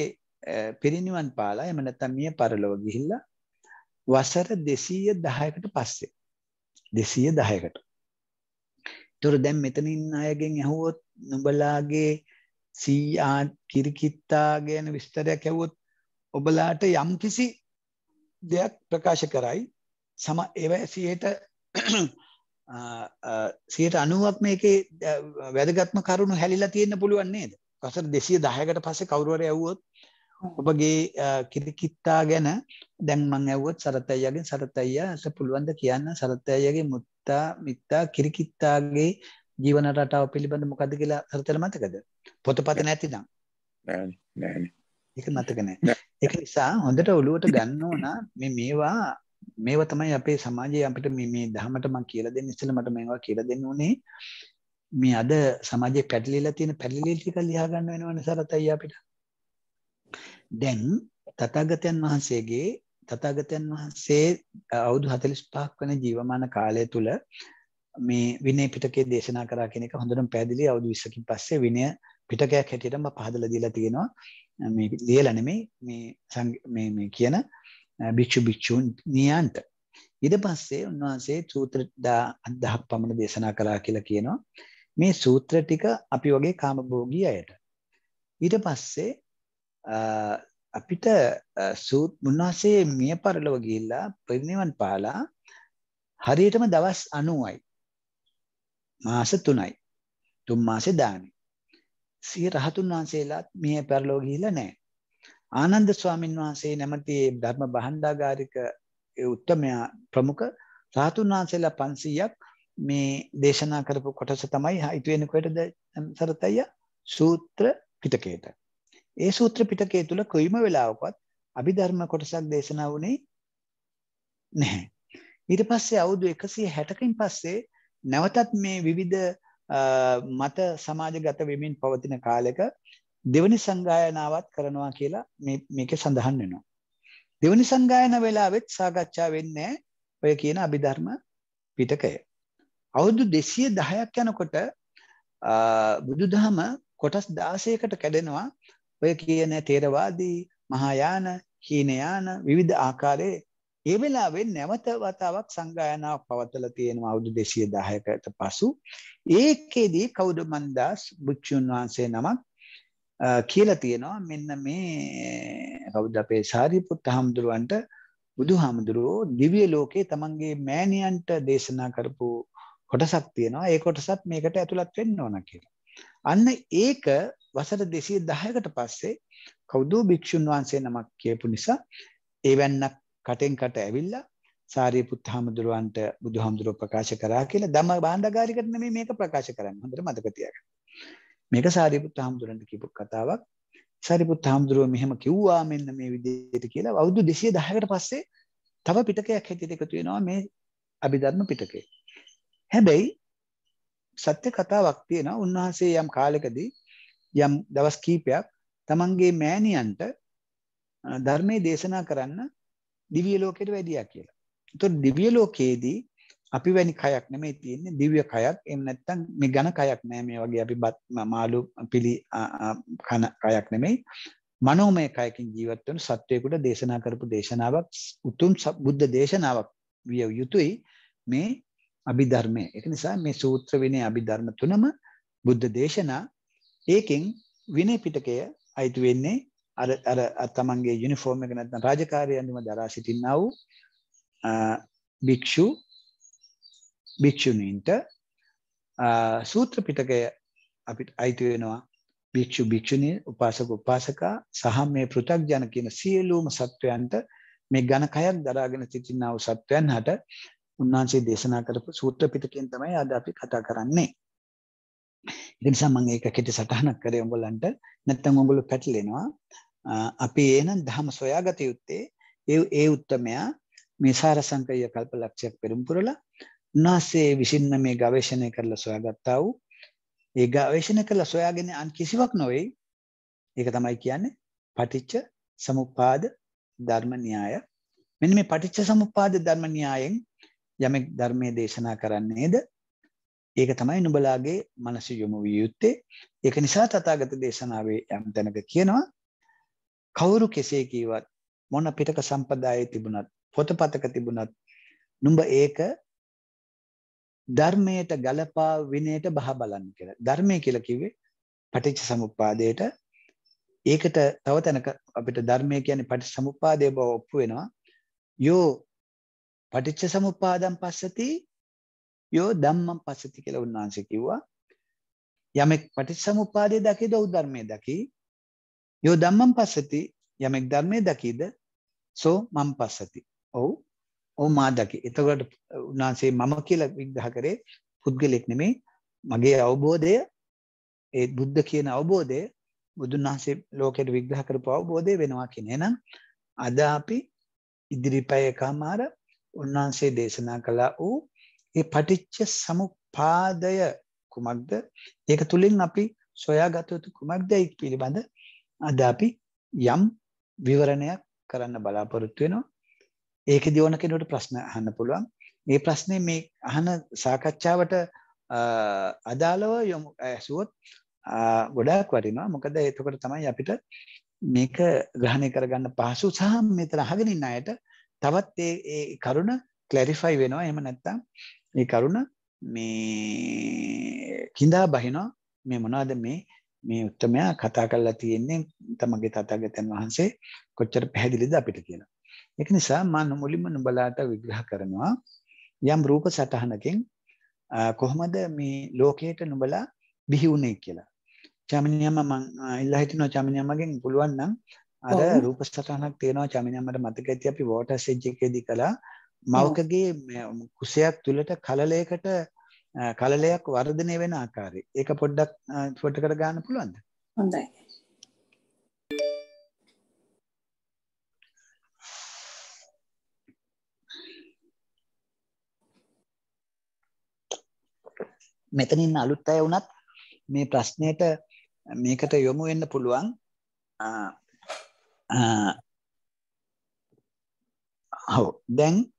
පිරිනිවන් පාලා එහෙම නැත්නම් මිය පරලොව ගිහිල්ලා වසර 210කට පස්සේ 210කට. ඒතර දැන් මෙතන ඉන්න අයගෙන් ඇහුවොත් නුඹලාගේ සීආ කිරිකිත්තා ගැන විස්තරයක් ඇවුවොත් ඔබලාට යම් කිසි දෙයක් ප්‍රකාශ කරයි සම ඒව සියට [clears throat] සියට අනුවක් මේකේ වැදගත්ම කරුණු හැලිලා තියෙන්න පුළුවන් නේද කසර දෙසිය දහයකට පස්සේ කවුරුවර ඇව්වොත් ඔබගේ කිරිකිත්තා ගැන දැන් මං ඇව්වොත් සරත් අයියාගෙන් සරත් අයියාට පුළුවන් ද කියන්න සරත් අයියාගේ මුත්තා මිත්තා කිරිකිත්තාගේ ජීවන රටාව පිළිබඳ මොකද්ද කියලා සරතට මතකද පොතපත නැතිනම්. නෑනේ නෑනේ. ඒක මතක නෑ. ඒක නිසා හොඳට ඔළුවට ගන්න ඕන මේ මේවා මේවා තමයි අපේ සමාජයේ අපිට මේ මේ ධහමට මම කියලා දෙන්න ඉස්සෙල්ලා මට මේවා කියලා දෙන්න උනේ මේ අද සමාජයේ පැටලිලා තියෙන පැටලිලි ටික ලියා ගන්න වෙනවනේ සරතයි අපිට. දැන් තථාගතයන් වහන්සේගේ තථාගතයන් වහන්සේ අවුරුදු 45ක් වෙන ජීවමාන කාලය තුල මේ විනය පිටකයේ දේශනා කරා කියන එක හොඳටම පැහැදිලි අවුරුදු 20කින් පස්සේ විනය පිටකයක් හැටියටම පහදල දීලා තියෙනවා මේ ලියලා නෙමෙයි මේ මේ මේ කියන භික්ෂු භික්ෂූන් නියන්ට ඊට පස්සේ උන්වහන්සේ සූත්‍ර 10ක් පමණ දේශනා කළා කියලා කියනවා මේ සූත්‍ර ටික අපි වගේ කාමභෝගී අයට ඊට පස්සේ අපිට සූත් උන්වහන්සේ මිය පරලොව ගිහිල්ලා පිරිනිවන් පාලා හරියටම දවස් 90යි මාස 3යි තුන් මාසේ දානි සිය රහතුන් වහන්සේලාත් මේ පරලෝ ගිහිලා නැහැ. ආනන්ද ස්වාමින් වහන්සේ නැමැති ධර්ම භාණ්ඩාගාරික ඒ උත්තමයා ප්‍රමුඛ රහතුන් වහන්සේලා 500ක් මේ දේශනා කරපු කොටස තමයි හිතු වෙන කොටද සරතය සූත්‍ර පිටකයට. ඒ සූත්‍ර පිටකය තුල කොයිම වෙලාවකවත් අභිධර්ම කොටසක් දේශනා වුණේ නැහැ. ඊට පස්සේ අවුරුදු 160කින් පස්සේ නැවතත් මේ විවිධ මත සමාජගත වෙමින් පවතින කාලෙක දෙවනි සංගායනාවත් කරනවා කියලා මේක සඳහන් වෙනවා. දෙවනි සංගායන වෙලාවෙත් සාකච්ඡා වෙන්නේ ඔය කියන අභිධර්ම පිටකය. අවුරුදු 210ක් යනකොට බුදුදහම කොටස් 16කට කැඩෙනවා. ඔය කියන තේරවාදී, මහායාන, හීනයාන විවිධ ආකාරයේ ඒ වෙලාවෙන් නැවත වතාවක් සංගායනාවක් පවත්වලා තියෙනවා අවුරුදු 210කට පසු. ඒකෙදී කවුද මන්දාස් භික්ෂුන් වහන්සේ නමක් කියලා තියෙනවා මෙන්න මේ කවුද අපේ සාරිපුත් හාමුදුරුවන්ට බුදුහාමුදුරුවෝ දිව්‍ය ලෝකේ තමන්ගේ මෑණියන්ට දේශනා කරපු කොටසක් තියෙනවා. ඒ කොටසත් මේකට ඇතුළත් වෙන්න ඕන කියලා. අන්න ඒක වසර 210කට පස්සේ කවුද භික්ෂුන් වහන්සේ නමක් කියපු නිසා එවන්නක් කටෙන් කට ඇවිල්ලා සාරිපුත් හාමුදුරුවන්ට බුදුහාමුදුරුවෝ ප්‍රකාශ කරා කියලා ධම භාණ්ඩගාරිකට නෙමෙයි මේක ප්‍රකාශ කරන්නේ. හොඳට මතක තියාගන්න. මේක සාරිපුත් හාමුදුරන්ට කියපු කතාවක්. සාරිපුත් හාමුදුරුවෝ මෙහෙම කිව්වා මෙන්න මේ විදිහට කියලා අවුරුදු 210කට පස්සේ තව පිටකයක් හැටියට එකතු වෙනවා මේ අභිධර්ම පිටකේ. හැබැයි සත්‍ය කතාවක් තියෙනවා උන්වහන්සේ යම් කාලෙකදී යම් දවස් කීපයක් තමන්ගේ මෑණියන්ට ධර්මයේ දේශනා කරන්න දිව්‍ය ලෝකෙට වැඩියා කියලා. එතකොට දිව්‍ය ලෝකයේදී අපි වැනි කයක් නෙමෙයි තියෙන්නේ දිව්‍ය කයක්. එහෙම නැත්නම් මේ ඝන කයක් නෑ මේ වගේ අපි බත් මාළු පිලි කන කයක් නෙමෙයි. මනෝමය කයකින් ජීවත් වෙන සත්වයකට දේශනා කරපු දේශනාවක් උතුම් බුද්ධ දේශනාවක් විය යුතුයි මේ අභිධර්මය. ඒක නිසා මේ සූත්‍ර විනය අභිධර්ම තුනම බුද්ධ දේශනා ඒකෙන් විනය පිටකය අයිති වෙන්නේ අර අර තමන්ගේ යුනිෆෝර්ම් එක නැත්නම් රාජකාරිය අඳිම දරා සිටිනා වූ භික්ෂු භික්ෂුණීන්ට සූත්‍ර පිටකය අපිට අයිති වෙනවා භික්ෂු භික්ෂුණී උපාසක උපාසකා සහ මේ පෘථග්ජන කියන සියලුම සත්වයන්ට මේ ඝන කයක් දරාගෙන සිටිනා වූ සත්වයන් හට උන්වහන්සේ දේශනා කරපු සූත්‍ර පිටකයෙන් තමයි අද අපි කතා කරන්නේ. ඒ නිසා මම ඒක කෙටි සටහනක් කරේ උඹලන්ට නැත්නම් උඹලෝ පැටලෙනවා. අපි ඒනම් දහම සොයාගත යුත්තේ ඒ ඒ උත්තමයා මේ සාරසංකය කල්ප ලක්ෂයක් පෙරම්පුරල උන්වහන්සේ විසින්න මේ ගවේශණය කරලා සොයාගත්තා වූ ඒ ගවේශණ කරලා සොයාගෙන අන් කිසිවක් නොවෙයි ඒක තමයි කියන්නේ පටිච්ච සමුපාද ධර්ම න්‍යාය මෙන්න මේ පටිච්ච සමුපාද ධර්ම න්‍යායෙන් යමෙක් ධර්මයේ දේශනා කරන්නේද ඒක තමයි නුඹලාගේ මනස යොමු විය යුත්තේ ඒක නිසා තථාගත දේශනාවේ යම් තැනක කියනවා කවුරු කෙසේ කීවත් මොන පිටක සම්පදායේ තිබුණත් පොතපතක තිබුණත් නුඹ ඒක ධර්මයට ගලපා විනයට බහ බලන්න කියලා. ධර්මය කියලා කිව්වේ පටිච්ච සමුප්පාදයට ඒකට තව තැනක අපිට ධර්මය කියන්නේ පටිච්ච සමුප්පාදය බව ඔප්පු වෙනවා. යෝ පටිච්ච සමුප්පාදම් පස්සති යෝ ධම්මම් පස්සති කියලා උන්වහන්සේ කිව්වා. යමෙක් පටිච්ච සමුප්පාදය දකිද උද්ධර්මයේ දකි යෝ දම්මම් පස්සති යමෙක් ධර්මය දකිද සෝ මම් පස්සති ඔවු ඕ මා දකි එතකට උන්වහන්සේ මම කියල විග්‍රහ කරේ පුද්ගලෙක් නෙමේ මගේ අවබෝධය ඒ බුද්ධ කියන අවබෝධය බුදුන් වහන්සේ ලෝකෙට විග්‍රහ කරපු අවබෝධය වෙනවා කියෙනේ නම් අද අපි ඉදිරිපය එකමාර උන්වහන්සේ දේශනා කලා වූ ඒ පටිච්ච සමුපාදය කුමක්ද ඒක තුළින් අපි සොයා ගතයුතු කුමක් දැයි පිළිබඳ අද අපි යම් විවරණයක් කරන්න බලාපොරොත්තු වෙනවා. ඒකෙදි ඕන කෙනෙකුට ප්‍රශ්න අහන්න පුළුවන්. මේ ප්‍රශ්නේ මේ අහන සාකච්ඡාවට අදාළව යොමු ඇසුවොත් ගොඩාක් වටිනවා. මොකද එතකොට තමයි අපිට මේක ග්‍රහණය කරගන්න පහසු සහ මෙතන අහගෙන ඉන්න අයට තවත් ඒ ඒ කරුණ ක්ලැරිෆයි වෙනවා. එහෙම නැත්නම් මේ කරුණ මේ කිඳා බහිනවා. මේ මොනවද මේ මේ උත්තමයා කතා කරලා තියෙන්නේ තමගේ තථාගතයන් වහන්සේ කොච්චර පැහැදිලිද අපිට කියලා. ඒක නිසා මම මුලින්ම නුඹලාට විග්‍රහ කරනවා යම් රූප සටහනකින් කොහොමද මේ ලෝකයට නුඹලා බිහි වුනේ කියලා. චමිනියම මං ඉල්ලා හිටිනවා චමිනියමගෙන් පුළුවන් නම් අර රූප සටහනක් තියෙනවා චමිනියමට මතක ඇති අපි වෝටර් සෙජ් එකේදී කළා මවකගේ කුසයක් තුලට කලලයකට කලලයක් වර්ධනය වෙන ආකාරය. ඒක පොඩ්ඩක් ෆොටකට ගන්න පුළුවන්ද? හොඳයි. මෙතනින් අලුත් අය වුණත් මේ ප්‍රශ්නයට මේකට යොමු වෙන්න පුළුවන්. ඔව්. දැන්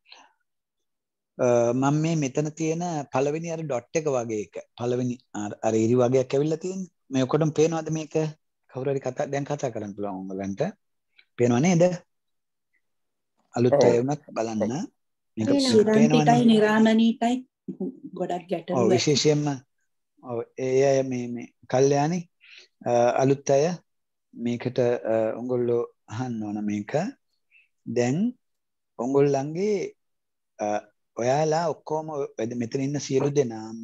මම මේ මෙතන තියෙන පළවෙනි අර ඩොට් එක වගේ එක පළවෙනි අර ඉරි වගේක් ඇවිල්ලා තියෙන්නේ මේ ඔකොටම පේනවද මේක කවුරු හරි කතා දැන් කතා කරන්න පුළුවන් උඹලන්ට පේනව නේද අලුත් අය වුණත් බලන්න මේක පේනවනේ නිරාමණීකයි ගොඩක් ගැටලු ඔව් විශේෂයෙන්ම ඔව් ඒ අය මේ මේ කල්යාණි අලුත් අය මේකට උගොල්ලෝ අහන්න ඕන මේක දැන් උගොල්ලන්ගේ ඔයාලා ඔක්කෝම මෙතන ඉන්න සියලු දෙනාම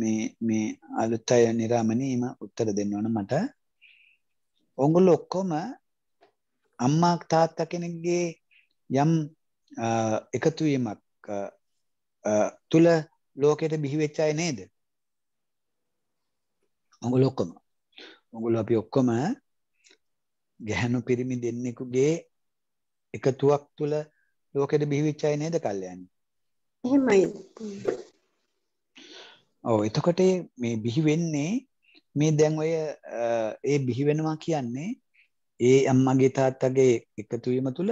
මේ මේ අලුත් අය නිරාමනීම උත්තර දෙන්න ඕන මට ඔගුල් ඔක්කොම අම්මා තාත්තා කෙනෙක්ගේ යම් එකතුවීමක් තුළ ලෝකයට බිහිවෙච්චාය නේද ඔගුල ඔක්කොම ඔගුල අපි ඔක්කොම ගැහැනු පිරිමි දෙන්නෙකුගේ එකතුවක් තුළ ලෝකෙට බිහිවිච්ච අය නේද කල්යන්නේ. එහෙමයි. ඔව් එතකොට මේ බිහි වෙන්නේ මේ දැන් ඔය ඒ බිහි වෙනවා කියන්නේ ඒ අම්මගේ තාත්තගේ එකතු වීම තුළ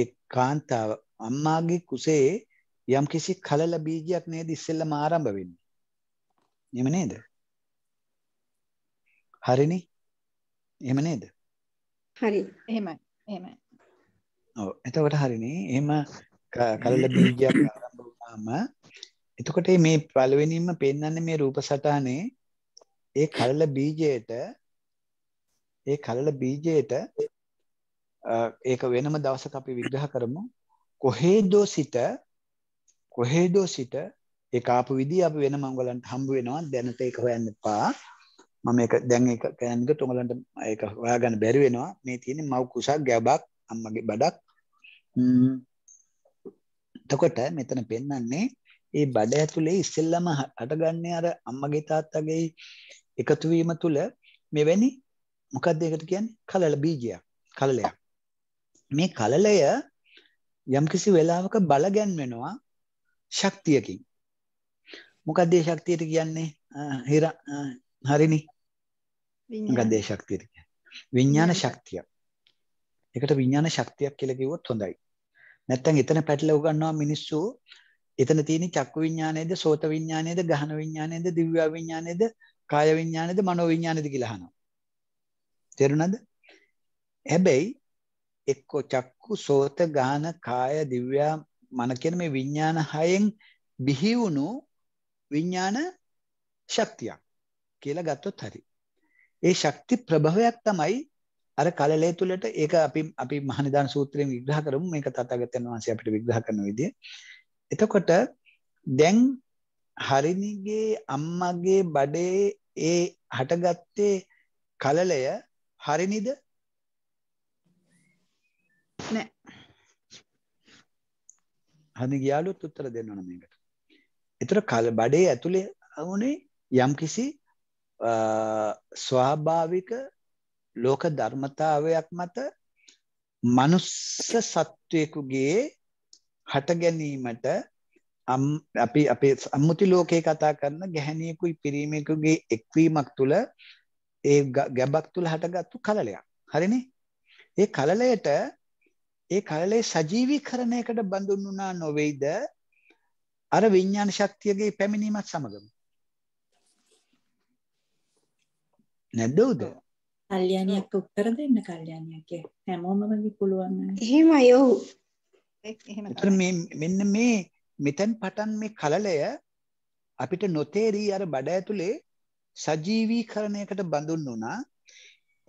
ඒ කාන්තාව අම්මාගේ කුසේ යම්කිසි කලල බීජයක් නේද ඉස්සෙල්ලම ආරම්භ වෙන්නේ. එහෙම නේද? හරිනේ. එහෙම නේද? හරි. එහෙමයි. එහෙමයි. ඔව් එතකොට හරිනේ එහෙම කලල බීජයක් ආරම්භ වුණාම එතකොට මේ පළවෙනිම පෙන්වන්නේ මේ රූප සටහනේ ඒ කලල බීජයට ඒ කලල බීජයට ඒක වෙනම දවසක අපි විග්‍රහ කරමු කොහේදෝ සිට කොහේදෝ සිට ඒ කාපු විදිහ අපි වෙනම උගලන්ට හම්බ වෙනවා දැනට ඒක හොයන්න එපා මම ඒක දැන් ඒක කියන්නේ උගලන්ට ඒක හොයාගන්න බැරි වෙනවා මේ තියෙන්නේ මව් කුසක් ගැබක් අම්මගේ බඩක් එතකොට මෙතන පෙන්වන්නේ ඒ බඩ ඇතුලේ ඉස්සෙල්ලම හටගන්නේ අර අම්මගේ තාත්තගේ එකතු වීම තුල මෙවැනි මොකක්ද ඒකට කියන්නේ කලල බීජයක් කලලයක් මේ කලලය යම්කිසි වෙලාවක බල ගැන්වෙනවා ශක්තියකින් මොකක්ද ඒ ශක්තියට කියන්නේ හිර හරිනේ මොකක්ද ඒ ශක්තියට කියන්නේ විඥාන ශක්තිය ඒකට විඥාන ශක්තියක් කියලා කිව්වොත් හොඳයි. නැත්තම් එතන පැටල උගන්නවා මිනිස්සු එතන තියෙන චක්කු විඥානයේද සෝත විඥානයේද ගහන විඥානයේද දිව්‍ය විඥානයේද කාය විඥානයේද මනෝ විඥානයේද කියලා අහනවා. තේරුණාද? හැබැයි එක්ක චක්කු සෝත ගාන කාය දිව්‍ය මන කියන මේ විඥාන හයෙන් බිහි වුණු විඥාන ශක්තියක් කියලා ගත්තොත් හරි. ඒ ශක්ති ප්‍රභවයක් තමයි අර කලලේ තුලට ඒක අපි අපි මහනිදාන සූත්‍රයෙන් විග්‍රහ කරමු මේක තථාගතයන් වහන්සේ අපිට විග්‍රහ කරන විදිය. එතකොට දැන් හරිනිගේ අම්මගේ බඩේ ඒ හටගත්තේ කලලය හරිනිද? නෑ. හරි ගියාලුත් උත්තර දෙන්න ඕන මේකට. ඒතර කල බඩේ ඇතුලේ වුණේ යම්කිසි ස්වාභාවික ලෝක ධර්මතාවයක් මත මනුස්ස සත්වයෙකුගේ හට ගැනීමට අපි අපේ සම්මුති ලෝකයේ කතා කරන ගැහණියෙකුයි පිරිමියෙකුගේ එක්වීමක් තුළ ඒ ගැබක් තුළ හටගත්තු කලලයක්. හරිනේ? ඒ කලලයට ඒ කලලේ සජීවීකරණයකට බඳුන් වුණා නොවේද? අර විඥාන ශක්තියගේ පැමිණීමත් සමගම. නැද්ද උදේ? කල්්‍යයානියක් උත්තර දෙන්න කල්්‍යයානියක හැමෝමමගේ පුළුවන් එහෙම යොහු එතර මෙන්න මේ මෙතැන් පටන් මේ කලලය අපිට නොතේරී අර බඩ ඇතුළේ සජීවී කරණයකට බඳුන් වුණා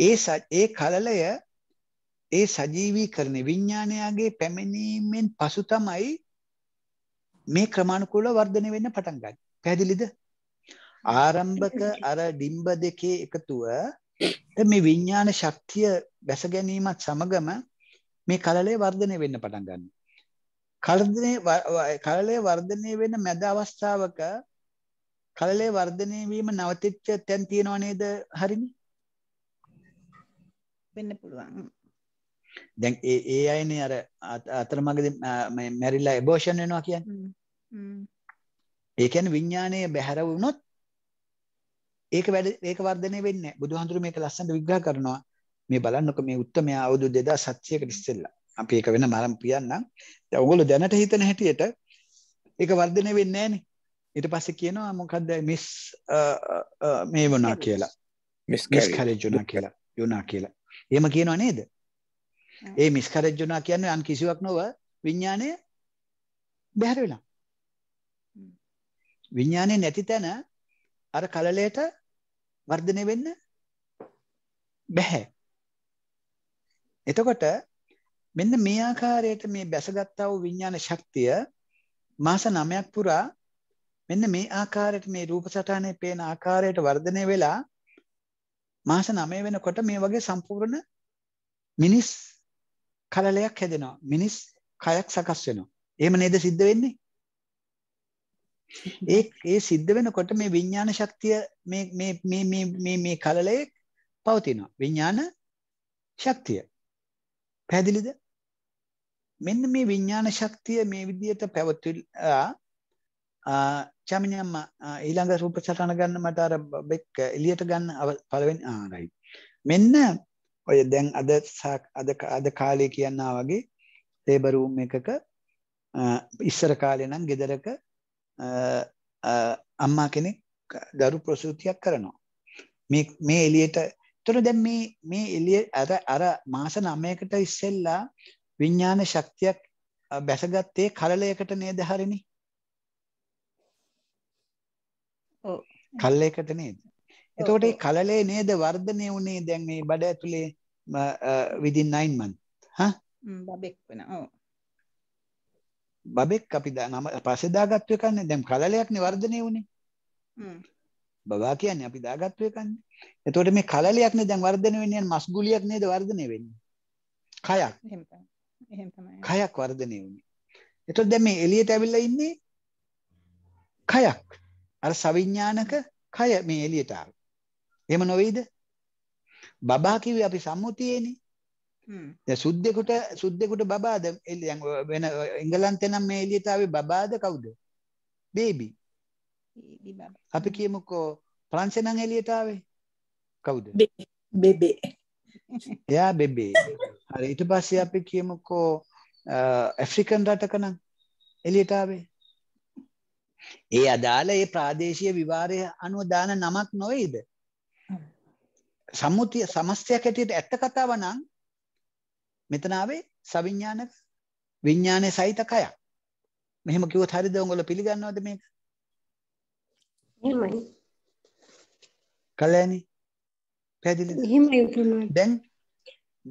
ඒ ඒ කලලය ඒ සජීවී කරන විඤ්ඥානයාගේ පැමිණීමෙන් පසු තමයි මේ ක්‍රමාණුකූල වර්ධනය වෙන්න පටන්ගන්න පැදිලිද ආරම්භක අර ඩිම්බ දෙකේ එකතුව දැන් මේ විඥාන ශක්තිය වැස ගැනීමත් සමගම මේ කලලය වර්ධනය වෙන්න පටන් ගන්නවා. කලදනේ කලලය වර්ධනය වෙන මැද අවස්ථාවක කලලය වර්ධනය වීම නවතිච්ච තැන් තියෙනව නේද හරිනේ? වෙන්න පුළුවන්. දැන් ඒ ඒ අයනේ අර අතරමඟදී මේ මැරිලා එබෝෂන් වෙනවා කියන්නේ. ඒ කියන්නේ විඥානය බැහැර වුණොත් ඒක වැඩ ඒක වර්ධනය වෙන්නේ බුදුහාඳුරු මේක ලස්සනට විග්‍රහ කරනවා මේ බලන්නකො මේ උත්තරමයා අවුරුදු 2700කට ඉස්සෙල්ලා අපි ඒක වෙන මරම් පියන්නම් දැන් ඔයගොල්ලෝ දැනට හිතන හැටියට ඒක වර්ධනය වෙන්නේ නැහනේ ඊට පස්සේ කියනවා මොකද්ද මිස් මේ වුණා කියලා මිස් කැරේජ් වුණා කියලා වුණා කියලා එහෙම කියනවා නේද ඒ මිස් කැරේජ් වුණා කියන්නේ අන් කිසිවක් නොව විඥාණය බැහැර වෙලා විඥාණය නැති තැන අර කලලයට වර්ධනය වෙන්න බැහැ. එතකොට මෙන්න මේ ආකාරයට මේ බැසගත්තා වූ විඥාන ශක්තිය මාස 9ක් පුරා මෙන්න මේ ආකාරයට මේ රූප සටහනේ පේන ආකාරයට වර්ධනය වෙලා මාස 9 වෙනකොට මේ වගේ සම්පූර්ණ මිනිස් කලලයක් හැදෙනවා. මිනිස් කයක් සකස් වෙනවා. එහෙම නේද සිද්ධ වෙන්නේ? ඒ ඒ සිද්ධ වෙනකොට මේ විඥාන ශක්තිය මේ මේ මේ මේ මේ මේ කලලයේ පවතිනවා. විඥාන ශක්තිය. පැහැදිලිද? මෙන්න මේ විඥාන ශක්තිය මේ විදිහට පැවතිලා චමිනියම්ම ඊළඟ රූප සටහන ගන්න මට අර බෙක් එළියට ගන්න පළවෙනි ආ රයිට්. මෙන්න ඔය දැන් අද අද අද කාලේ කියනවා වගේ ලේබර් රූම් එකක ඉස්සර කාලේ නම් ගෙදරක අම්මා කෙනෙක් දරු ප්‍රසූතියක් කරනවා. මේ මේ එළියට තොර දැන් මේ මේ එළිය අර අර මාස 9කට ඉස්සෙල්ලා විඥාන ශක්තියක් බැසගත්තේ කලලයකට නේද හරිනේ? ඔව්. කලලයකට නේද? එතකොට මේ කලලේ නේද වර්ධනය වුණේ දැන් මේ බඩ ඇතුලේ within 9 month. හා? බබෙක් වෙනවා. ඔව්. බබෙක් අපි නම පස්සේ දාගත්තු එකන්නේ දැන් කලලයක්නේ වර්ධනය වුනේ. හ්ම්. බබා කියන්නේ අපි දාගත්තු එකන්නේ. එතකොට මේ කලලයක්නේ දැන් වර්ධනය වෙන්නේ මස් ගුලියක් නේද වර්ධනය වෙන්නේ. කයක්. එහෙම තමයි. එහෙම තමයි. කයක් වර්ධනය වුනේ. එතකොට දැන් මේ එළියට ඇවිල්ලා ඉන්නේ කයක්. අර සවිඥානක කය මේ එළියට ආවා. එහෙම නොවේද? බබා කිව්වේ අපි සම්මුතියේනේ. දැන් සුද්දෙකුට සුද්දෙකුට බබාද දැන් වෙන එංගලන්තේ නම් මේ එළියට ආවේ බබාද කවුද? බේබි. බේබි බබා. අපි කියමුකෝ ප්‍රංශේ නම් එළියට ආවේ කවුද? බෙබේ. එයා බෙබේ. හරි ඊට පස්සේ අපි කියමුකෝ ඇෆ්‍රිකන් රටක නම් එළියට ආවේ ඒ අදාළ ඒ ප්‍රාදේශීය විවාරය අනුව දාන නමක් නොවේද? සම්මුතිය සමස්තයක් හැටියට ඇත්ත කතාව නම් මෙතන ආවේ සවිඥානික විඥානයේ සහිත කයක්. මෙහෙම කිව්වොත් හරිද උගල පිළිගන්නවද මේක? එහෙමයි. කලෑනි. පැහැදිලිද? එහෙමයි උතුමා. දැන්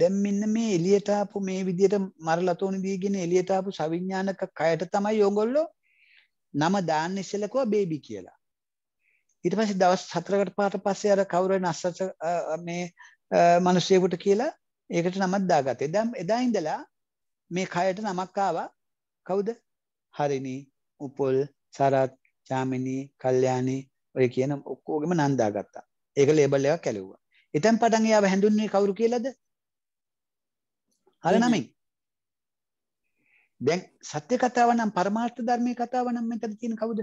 දැන් මෙන්න මේ එළියට ආපු මේ විදියට මරලතෝනි දීගෙන එළියට ආපු සවිඥානික කයට තමයි ඕගොල්ලෝ නම දාන්න ඉස්සෙල්ලා කිව්වා බේබි කියලා. ඊට පස්සේ දවස් 4කට පාට පස්සේ අර කවුරු වෙන අස්සස මේ මිනිස්සුයෙකුට කියලා ඒකට නමක් දාගත්තේ. දැන් එදා ඉඳලා මේ කයට නමක් ආවා. කවුද? හරිනි, උපොල්, සරත්, ඡාමිනී, කල්යාණී ඔය කියන ඔක්කොගෙම නම් දාගත්තා. ඒක ලේබල් එකක් ඇලෙව්වා. ඉතින් පටන් එයාව හැඳුන්නේ කවුරු කියලාද? හර නමින්. දැන් සත්‍ය කතාව නම් පරමාර්ථ ධර්මයේ කතාව නම් මෙතන තියෙන කවුද?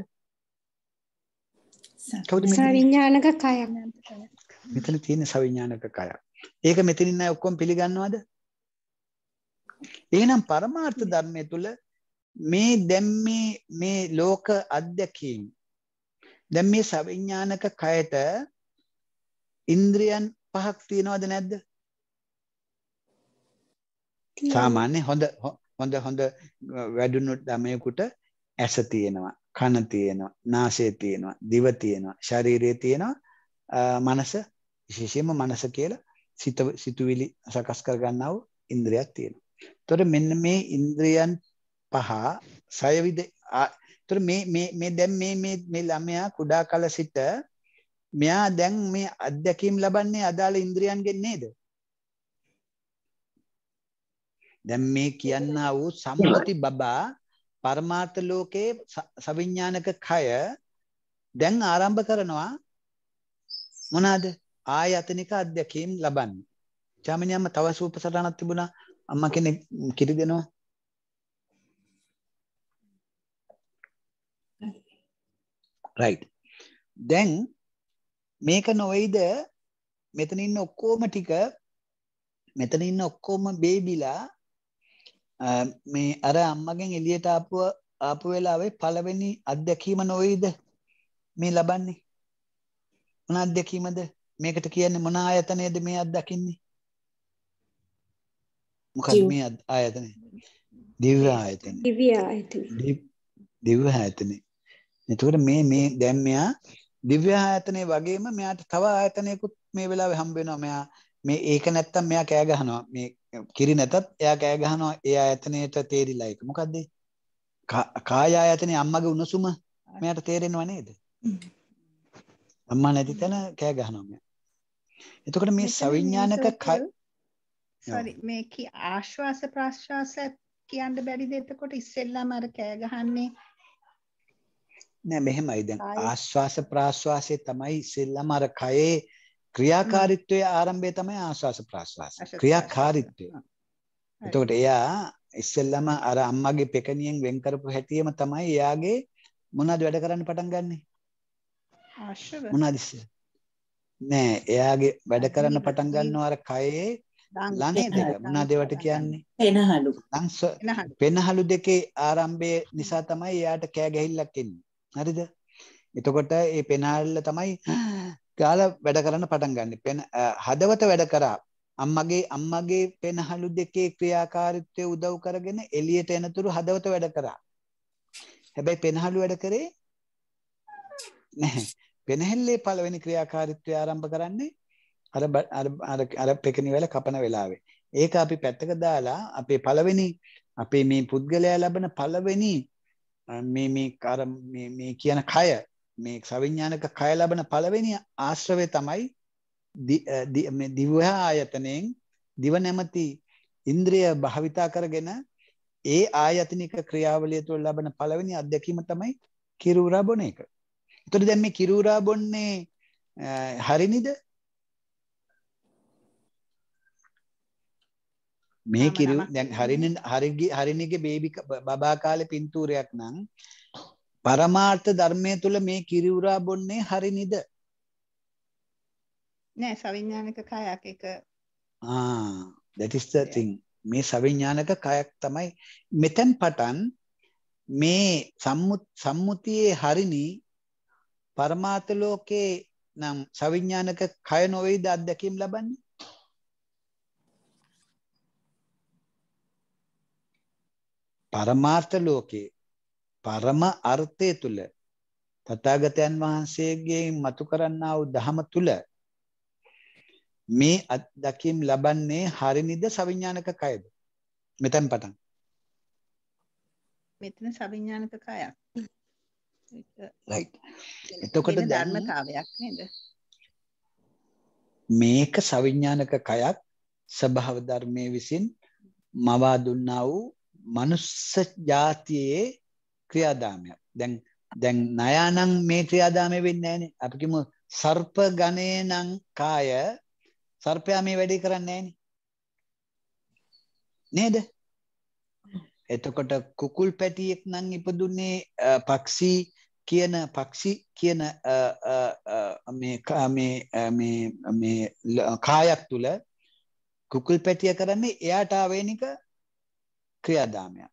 කවුද මේ? සවිඥානික කය. මෙතන තියෙන සවිඥානික කයක්. ඒක මෙතනින් අය ඔක්කොම පිළිගන්නවද? එහෙනම් පරමාර්ථ ධර්මය තුල මේ දැන් මේ මේ ලෝක අධ්‍යක්ීම් දැන් මේ සවිඥානික කයට ඉන්ද්‍රියන් පහක් තියෙනවද නැද්ද? සාමාන්‍ය හොඳ හොඳ හොඳ වැඩුණු ළමයෙකුට ඇස තියෙනවා කන තියෙනවා නාසය තියෙනවා දිව තියෙනවා ශරීරය තියෙනවා මනස විශේෂයෙන්ම මනස කියලා සිත සිතුවිලි සකස් කරගන්නව ඉන්ද්‍රියක් තියෙනවා. එතකොට මෙන්න මේ ඉන්ද්‍රියන් පහ සයවිද එතකොට මේ මේ මේ දැන් මේ මේ මේ ළමයා කුඩා කල සිට මෙයා දැන් මේ අත්දැකීම් ලබන්නේ අදාළ ඉන්ද්‍රියන්ගෙන් නේද? දැන් මේ කියන්නා වූ සම්මුති බබා පරමාර්ථ ලෝකයේ සවිඥානික කය දැන් ආරම්භ කරනවා මොනවාද? ආයතනික අධ්‍යක්ීම් ලබන්න. චාමනි අම්මා තව සූප සටහනක් තිබුණා. අම්මා කෙනෙක් කිරි දෙනවා. රයිට්. දැන් මේක නොවේද මෙතන ඉන්න ඔක්කොම ටික මෙතන ඉන්න ඔක්කොම බේබිලා මේ අර අම්මගෙන් එළියට ආපුව ආපු වෙලාවේ පළවෙනි අත්දැකීම නොවේද මේ ලබන්නේ මොන අත්දැකීමද මේකට කියන්නේ මොන ආයතනයද මේ අත්දකින්නේ? මොකක්ද මේ ආයතනය? දිව්‍ය ආයතනය. දිව්‍ය ආයතනය. දිව්‍ය ආයතනය. එතකොට මේ මේ දැන් මෙයා දිව්‍ය ආයතනය වගේම මෙයාට තව ආයතනයකුත් මේ වෙලාවේ හම්බ වෙනවා. මෙයා මේ ඒක නැත්තම් මෙයා කෑ ගහනවා. මේ කිරි නැතත් එයා කෑ ගහනවා. ඒ ආයතනයට තේරිලා ඒක. මොකද්ද? කාය ආයතනේ අම්මගේ උණුසුම මෙයාට තේරෙනව නේද? අම්මා නැති තැන කෑ ගහනවා මෙයා. එතකොට මේ සවිඥානික සරි මේක ආශ්වාස ප්‍රශ්වාස කියන්න බැරිද එතකොට ඉස්සෙල්ලාම අර කෑ ගහන්නේ නෑ මෙහෙමයි දැන් ආශ්වාස ප්‍රාශ්වාසයේ තමයි ඉස්සෙල්ලාම අර කයේ ක්‍රියාකාරීත්වයේ ආරම්භය තමයි ආශ්වාස ප්‍රාශ්වාස ක්‍රියාකාරීත්වය. එතකොට එයා ඉස්සෙල්ලාම අර අම්මගේ පෙකණියෙන් වෙන් කරපු හැටිම තමයි එයාගේ මොනවද වැඩ කරන්න පටන් ගන්නෙ? ආශ්‍රව. මොනවද ඉස්සෙල්ලා? නෑ එයාගේ වැඩ කරන්න පටන් ගන්නවා අර කයේ ළනේ දෙක මොනවාද ඒවට කියන්නේ පෙනහලු ලංස පෙනහලු දෙකේ ආරම්භය නිසා තමයි එයාට කෑ ගැහිල්ලක් එන්නේ හරිද එතකොට මේ පෙනහල්ල තමයි [sighs] ගාලා වැඩ කරන්න පටන් ගන්න පෙන හදවත වැඩ කරා අම්මගේ අම්මගේ පෙනහලු දෙකේ ක්‍රියාකාරීත්වය උදව් කරගෙන එළියට එනතුරු හදවත වැඩ කරා හැබැයි පෙනහලු වැඩ කරේ නැහැ පෙනහෙල්ලේ පළවෙනි ක්‍රියාකාරීත්වය ආරම්භ කරන්නේ අර අර අර අර පෙකණි වල කපන වෙලාවේ. ඒක අපි පැත්තක දාලා අපේ පළවෙනි අපේ මේ පුද්ගලයා ලබන පළවෙනි මේ මේ අර මේ මේ කියන කය මේ සවිඥානික කය ලබන පළවෙනි ආශ්‍රවය තමයි මේ දිවහ ආයතනයෙන් දිව නැමැති ඉන්ද්‍රිය භාවිතා කරගෙන ඒ ආයතනික ක්‍රියාවලිය තුළ ලබන පළවෙනි අත්දැකීම තමයි කිරුරා බොන එක. එතකොට දැන් මේ කිරූරා බොන්නේ හරිනිද? මේ කිරු දැන් හරිනි හරිගේ හරිනිගේ බේබි බබා කාලේ පින්තූරයක් නම් පරමාර්ථ ධර්මයේ තුල මේ කිරූරා බොන්නේ හරිනිද? නෑ සවිඥානික කයක් එක ආ that is the thing මේ සවිඥානික කයක් තමයි මෙතෙන් පටන් මේ සම්මුතියේ හරිනි පරමාර්ථ ලෝකේ නම් සවිඥානික කය නොවේද අත්දැකීම් ලබන්නේ? පරමාර්ථ ලෝකේ පරම අර්ථය තුල තථාගතයන් වහන්සේගෙන් මතු කරන්නා වූ ධහම තුල මේ අත්දැකීම් ලබන්නේ හරිනිද සවිඥානික කයද? මෙතෙන් පටන්. මෙතන සවිඥානික කයක්. එතකොට ධර්මතාවයක් නේද මේක සවිඥානික කයක් ස්වභාව ධර්මයේ විසින් මවා දුන්නා වූ මනුස්ස જાතියේ ක්‍රියාදාමයක් දැන් දැන් නයානම් මේ ක්‍රියාදාමය වෙන්නේ නැහනේ අපි කිමු සර්ප ගණේ නම් කාය සර්පයා මේ වැඩේ කරන්නේ නේද එතකොට කුකුල් පැටියෙක් නම් ඉපදුනේ පක්ෂී කියන පක්ෂි කියන කායක් තුළ කුකුල් පැටිය කරන්නේ එයාට ආවේනික ක්‍රියාදාමයක්.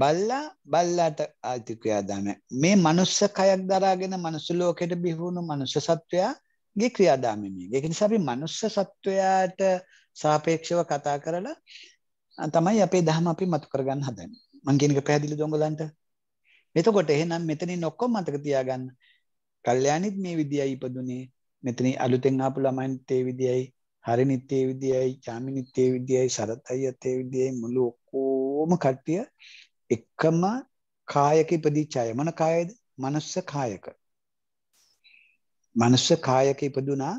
බල්ලා බල්ලාට ආති ක්‍රියාදාමයක්. මේ මනුස්ස කයක් දරාගෙන මනුස්ස ලෝකෙට බිහිවුණු මනුස්ස සත්වයාගේ ක්‍රියාදාමය මේක. ඒක නිසා අපි මනුස්ස සත්වයාට සාපේක්ෂව කතා කරලා තමයි අපේ දහම අපි මතු කරගන්න හදන්නේ. මං කියන එක පැහැදිලිද උඹලන්ට? එතකොට එහෙනම් මෙතනින් ඔක්කොම මතක තියාගන්න. කල්යාණිත් මේ විදියයි ඉපදුනේ. මෙතන අලුතෙන් ආපු ළමයින්ත් ඒ විදියයි. හරිනිත් ඒ විදියයි, චාමිනිත් ඒ විදියයි, සරත් අයියත් ඒ විදියයි මුළු ඔක්කොම කට්ටිය එකම කායක ඉපදිච්ච අය. මොන කායද? මනුස්ස කායක. මනුස්ස කායක ඉපදුනා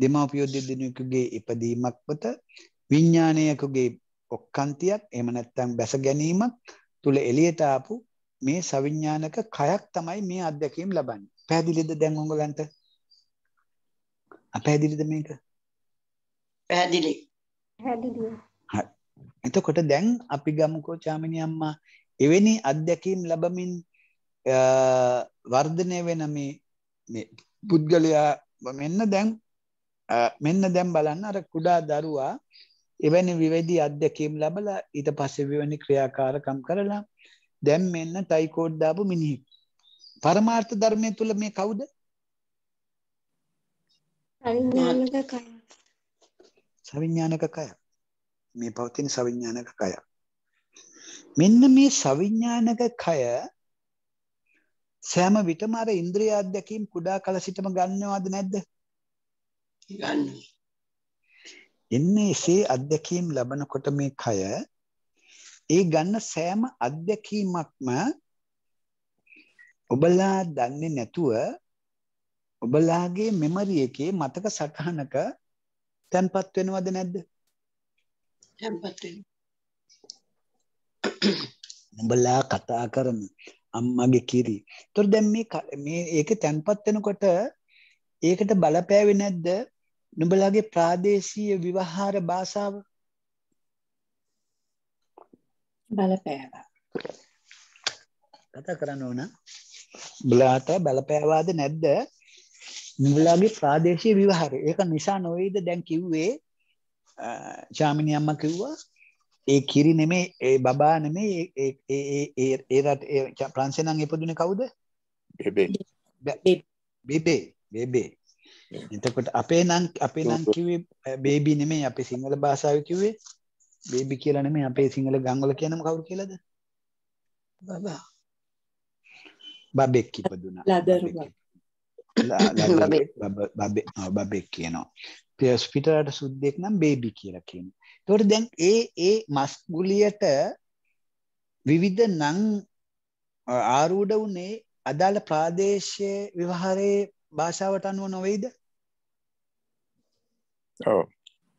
දෙමාපියෝ දෙදෙනෙකුගේ ඉපදීමක්වත විඥානයකගේ ඔක්කන්තියක් එහෙම නැත්නම් බැස ගැනීමක් තුල එළියට ආපු මේ සවිඥානික කයක් තමයි මේ අත්දැකීම් ලබන්නේ. පැහැදිලිද දැන් උගලන්ට? අපැහැදිලිද මේක? පැහැදිලි. පැහැදිලි. හරි. එතකොට දැන් අපි ගමුකෝ චාමිනි අම්මා එවැනි අත්දැකීම් ලැබමින් වර්ධනය වෙන මේ මේ පුද්ගලයා මෙන්න දැන් මෙන්න දැන් බලන්න අර කුඩා දරුවා එවැනි විවිධ අත්දැකීම් ලැබලා ඊට පස්සේ විවැනි ක්‍රියාකාරකම් කරලා දැන් මෙන්න ටයිකෝඩ් දාපු මිනිහෙක්. පරමාර්ථ ධර්මය තුල මේ කවුද? සවිඥානික කය. සවිඥානික කය. මේ පවතින සවිඥානික කය. මෙන්න මේ සවිඥානික කය සෑම විටම අර ඉන්ද්‍රිය අධ්‍යක්ීම් කුඩා කල සිටම ගන්නවද නැද්ද? ගන්නවා. එන්නේ එසේ අධ්‍යක්ීම් ලබනකොට මේ කය ඒ ගන්න සෑම අත්දැකීමක්ම ඔබලා දන්නේ නැතුව ඔබලාගේ මෙමරි එකේ මතක සටහනක තැන්පත් වෙනවද නැද්ද? තැන්පත් ඔබලා කතා කරන අම්මගේ කිරි. ඒතර දැන් මේ මේ ඒක තැන්පත් වෙනකොට ඒකට බලපෑවේ නැද්ද? නුඹලාගේ ප්‍රාදේශීය විවහාර භාෂාව? බලපෑවා. කතා කරන්න ඕන බලාට බලපෑවාද නැද්ද නුඹලාගේ ප්‍රාදේශීය විවහාරය. ඒක නිසා නොවේද දැන් කිව්වේ චාමිනි අම්මා කිව්වා ඒ කිරි නෙමේ ඒ බබා නෙමේ ඒ ඒ ඒ ඒ රට ප්‍රංශේ නම් ඉපදුනේ කවුද? බෙබේ. බෙබේ බෙබේ. එතකොට අපේ නම් අපේ නම් කිව්වේ බේබි නෙමේ අපේ සිංහල භාෂාවේ කිව්වේ බේබි කියලා නෙමෙයි අපේ සිංහල ගම්වල කියනම කවුරු කියලාද? බබා. බබෙක් ඉපදුනා. ලදරුවා. බබෙක් කියනවා. ස්පිටරට සුද්දෙක් නම් බේබි කියලා කියනවා. ඒතකොට දැන් ඒ ඒ මස් ගුලියට විවිධ නම් ආරූඪ වුණේ අදාළ ප්‍රාදේශීය විවහාරයේ භාෂාවට අනුව නොවේද? ඔව්.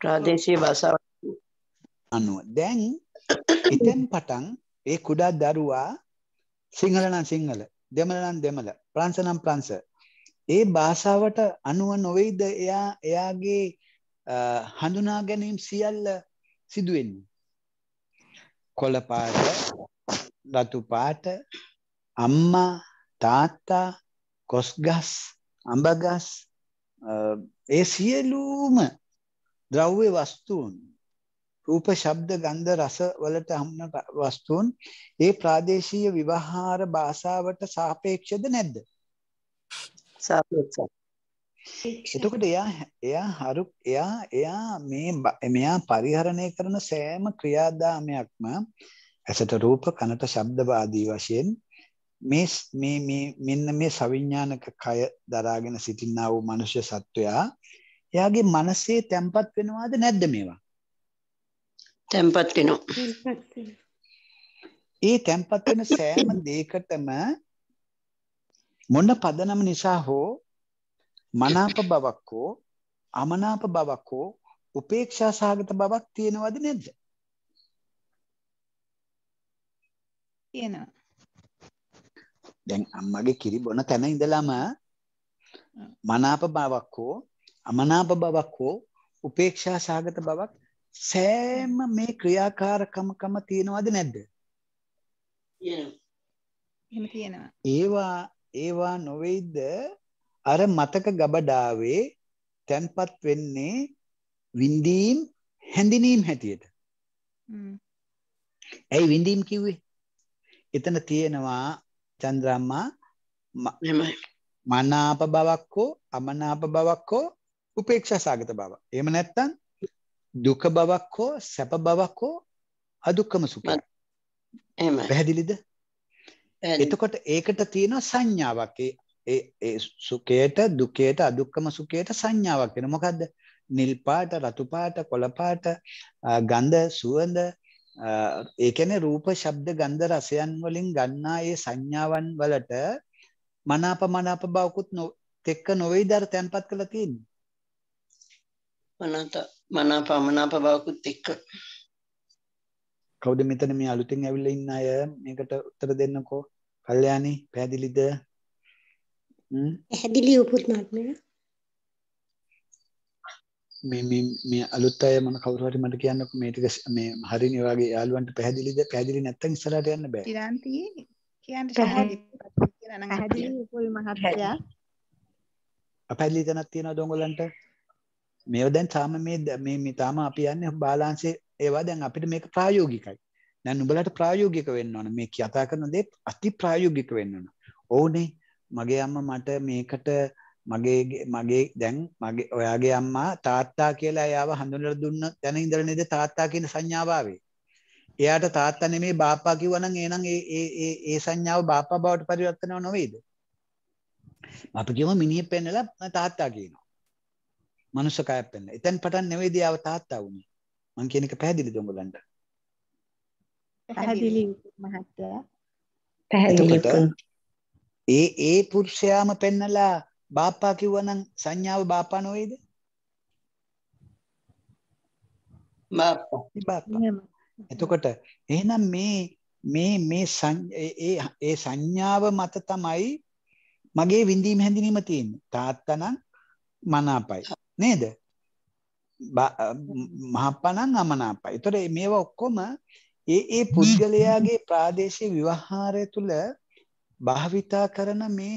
ප්‍රාදේශීය භාෂාව අනුව. දැන් ඉතින් පටන් ඒ කුඩා දරුවා සිංහල නම් සිංහල, දෙමළ නම් දෙමළ, ප්‍රංශ නම් ප්‍රංශ. ඒ භාෂාවට අනුව නොවේද එයා එයාගේ හඳුනා ගැනීම සියල්ල සිදු වෙන්නේ. කොළ පාට, රතු පාට, අම්මා, තාත්තා, කොස්ගස්, අඹගස් ඒ සියලුම ද්‍රව්‍ය වස්තුන් රූප ශබ්ද ගන්ධ රස වලට හමුන වස්තුන් ඒ ප්‍රාදේශීය විවහාර භාෂාවට සාපේක්ෂද නැද්ද සාපේක්ෂයි එතකොට එයා එයා හරු එයා එයා මේ මෙයා පරිහරණය කරන සෑම ක්‍රියාදාමයක්ම ඇසට රූප කනට ශබ්ද ආදී වශයෙන් මේ මේ මේ මෙන්න මේ සවිඥානික කය දරාගෙන සිටිනා වූ මනුෂ්‍ය සත්වයා එයාගේ මනසේ තැම්පත් වෙනවාද නැද්ද මේවා තැම්පත් වෙනවා. ඒ තැම්පත් වෙන සෑම දෙයකටම මොන පදනම නිසා හෝ මනාප බවක් හෝ අමනාප බවක් හෝ උපේක්ෂා සහගත බවක් තියෙනවද නැද්ද? තියෙනවා. දැන් අම්මගේ කිරි බොන තැන ඉඳලම මනාප බවක් හෝ අමනාප බවක් හෝ උපේක්ෂා සහගත බවක් සෑම මේ ක්‍රියාකාරකමකම තියෙනවද නැද්ද? තියෙනවා. ඒවා ඒවා නොවේද අර මතක ගබඩාවේ තැන්පත් වෙන්නේ විඳීම් හැඳිනීම් හැටියට. ඇයි විඳීම් කිව්වේ? එතන තියෙනවා චන්ද්‍රම්මා මනාප බවක් හෝ අමනාප බවක් හෝ උපේක්ෂා සාගත බව. එහෙම නැත්නම් දුක බවක් හෝ සැප බවක් හෝ අදුක්කම සුඛය. එහෙමයි. පැහැදිලිද? එතකොට ඒකට තියෙනවා සංඥාවක්. ඒ ඒ සුඛයට දුකයට අදුක්කම සුඛයට සංඥාවක් වෙන මොකද්ද? නිල් පාට, රතු පාට, කොළ පාට, ගඳ, සුවඳ ඒ කියන්නේ රූප, ශබ්ද, ගන්ධ, රසයන් වලින් ගන්නා ඒ සංඥාවන් වලට මනාප මනාප බවකුත් තෙක්ක නොවේද අර තැම්පත් කරලා තියෙන්නේ. මනත මනා පමනා පබාවකුත් එක්ක කවුද මෙතන මේ අලුතෙන් ඇවිල්ල ඉන්න අය මේකට උත්තර දෙන්නකෝ කල්්‍යයානි පැදිලිද පැදිලි උපුත් මත්මය මේ මේ අලුත් අය මම කවුරු හරි මට කියන්නකෝ මේ ටික මේ හරිනේ වගේ යාළුවන්ට පැහැදිලිද පැහැදිලි නැත්නම් ඉස්සරහට යන්න බෑ. ඉරාන්ති කියන්න පැහැදිලි උපුල් මහත්තයා. අපැහැදිලි තැනක් තියෙනවද ඔයගොල්ලන්ට? මේව දැන් තාම මේ මේ මේ තාම අපි යන්නේ බාලාන්සේ ඒවා දැන් අපිට මේක ප්‍රායෝගිකයි. දැන් නුඹලට ප්‍රායෝගික වෙන්න ඕන. මේ කතා කරන දේ අති ප්‍රායෝගික වෙන්න ඕන. ඕනේ මගේ අම්මා මට මේකට මගේ මගේ දැන් මගේ ඔයාගේ අම්මා තාත්තා කියලා එයාව හඳුනලා දුන්න දැන ඉඳලා නේද තාත්තා කියන සංඥාව ආවේ. එයාට තාත්තා නෙමේ බාප්පා කිව්වනම් එහෙනම් ඒ ඒ ඒ ඒ සංඥාව බාප්පා බවට පරිවර්තනව නෙවෙයිද? අපි කියමු මිනිහෙක් පෙන්නලා තාත්තා කියනවා. මනුෂ්‍ය කයක් වෙන්න. එතෙන් පටන් නෙවෙයි දියාව තාත්තා වුණේ. මං කියන එක පැහැදිලිද උඹලන්ට? පැහැදිලි මහත්තයා. පැහැදිලි. ඒ ඒ පුරුෂයාම පෙන්නලා බාප්පා කිව්වනම් සංඥාව බාප්පා නොවේද? බාප්පා. බාප්පා. එතකොට එහෙනම් මේ මේ මේ ඒ ඒ සංඥාව මත තමයි මගේ විඳීම හැඳිනීම තියෙන්නේ. තාත්තා නම් මනාපයි. නේද මහපනං අමනාපයි තොර මේවා ඔක්කොම ඒ ඒ පුද්ගලයාගේ ප්‍රාදේශය විවහාරය තුළ භාවිතා කරන මේ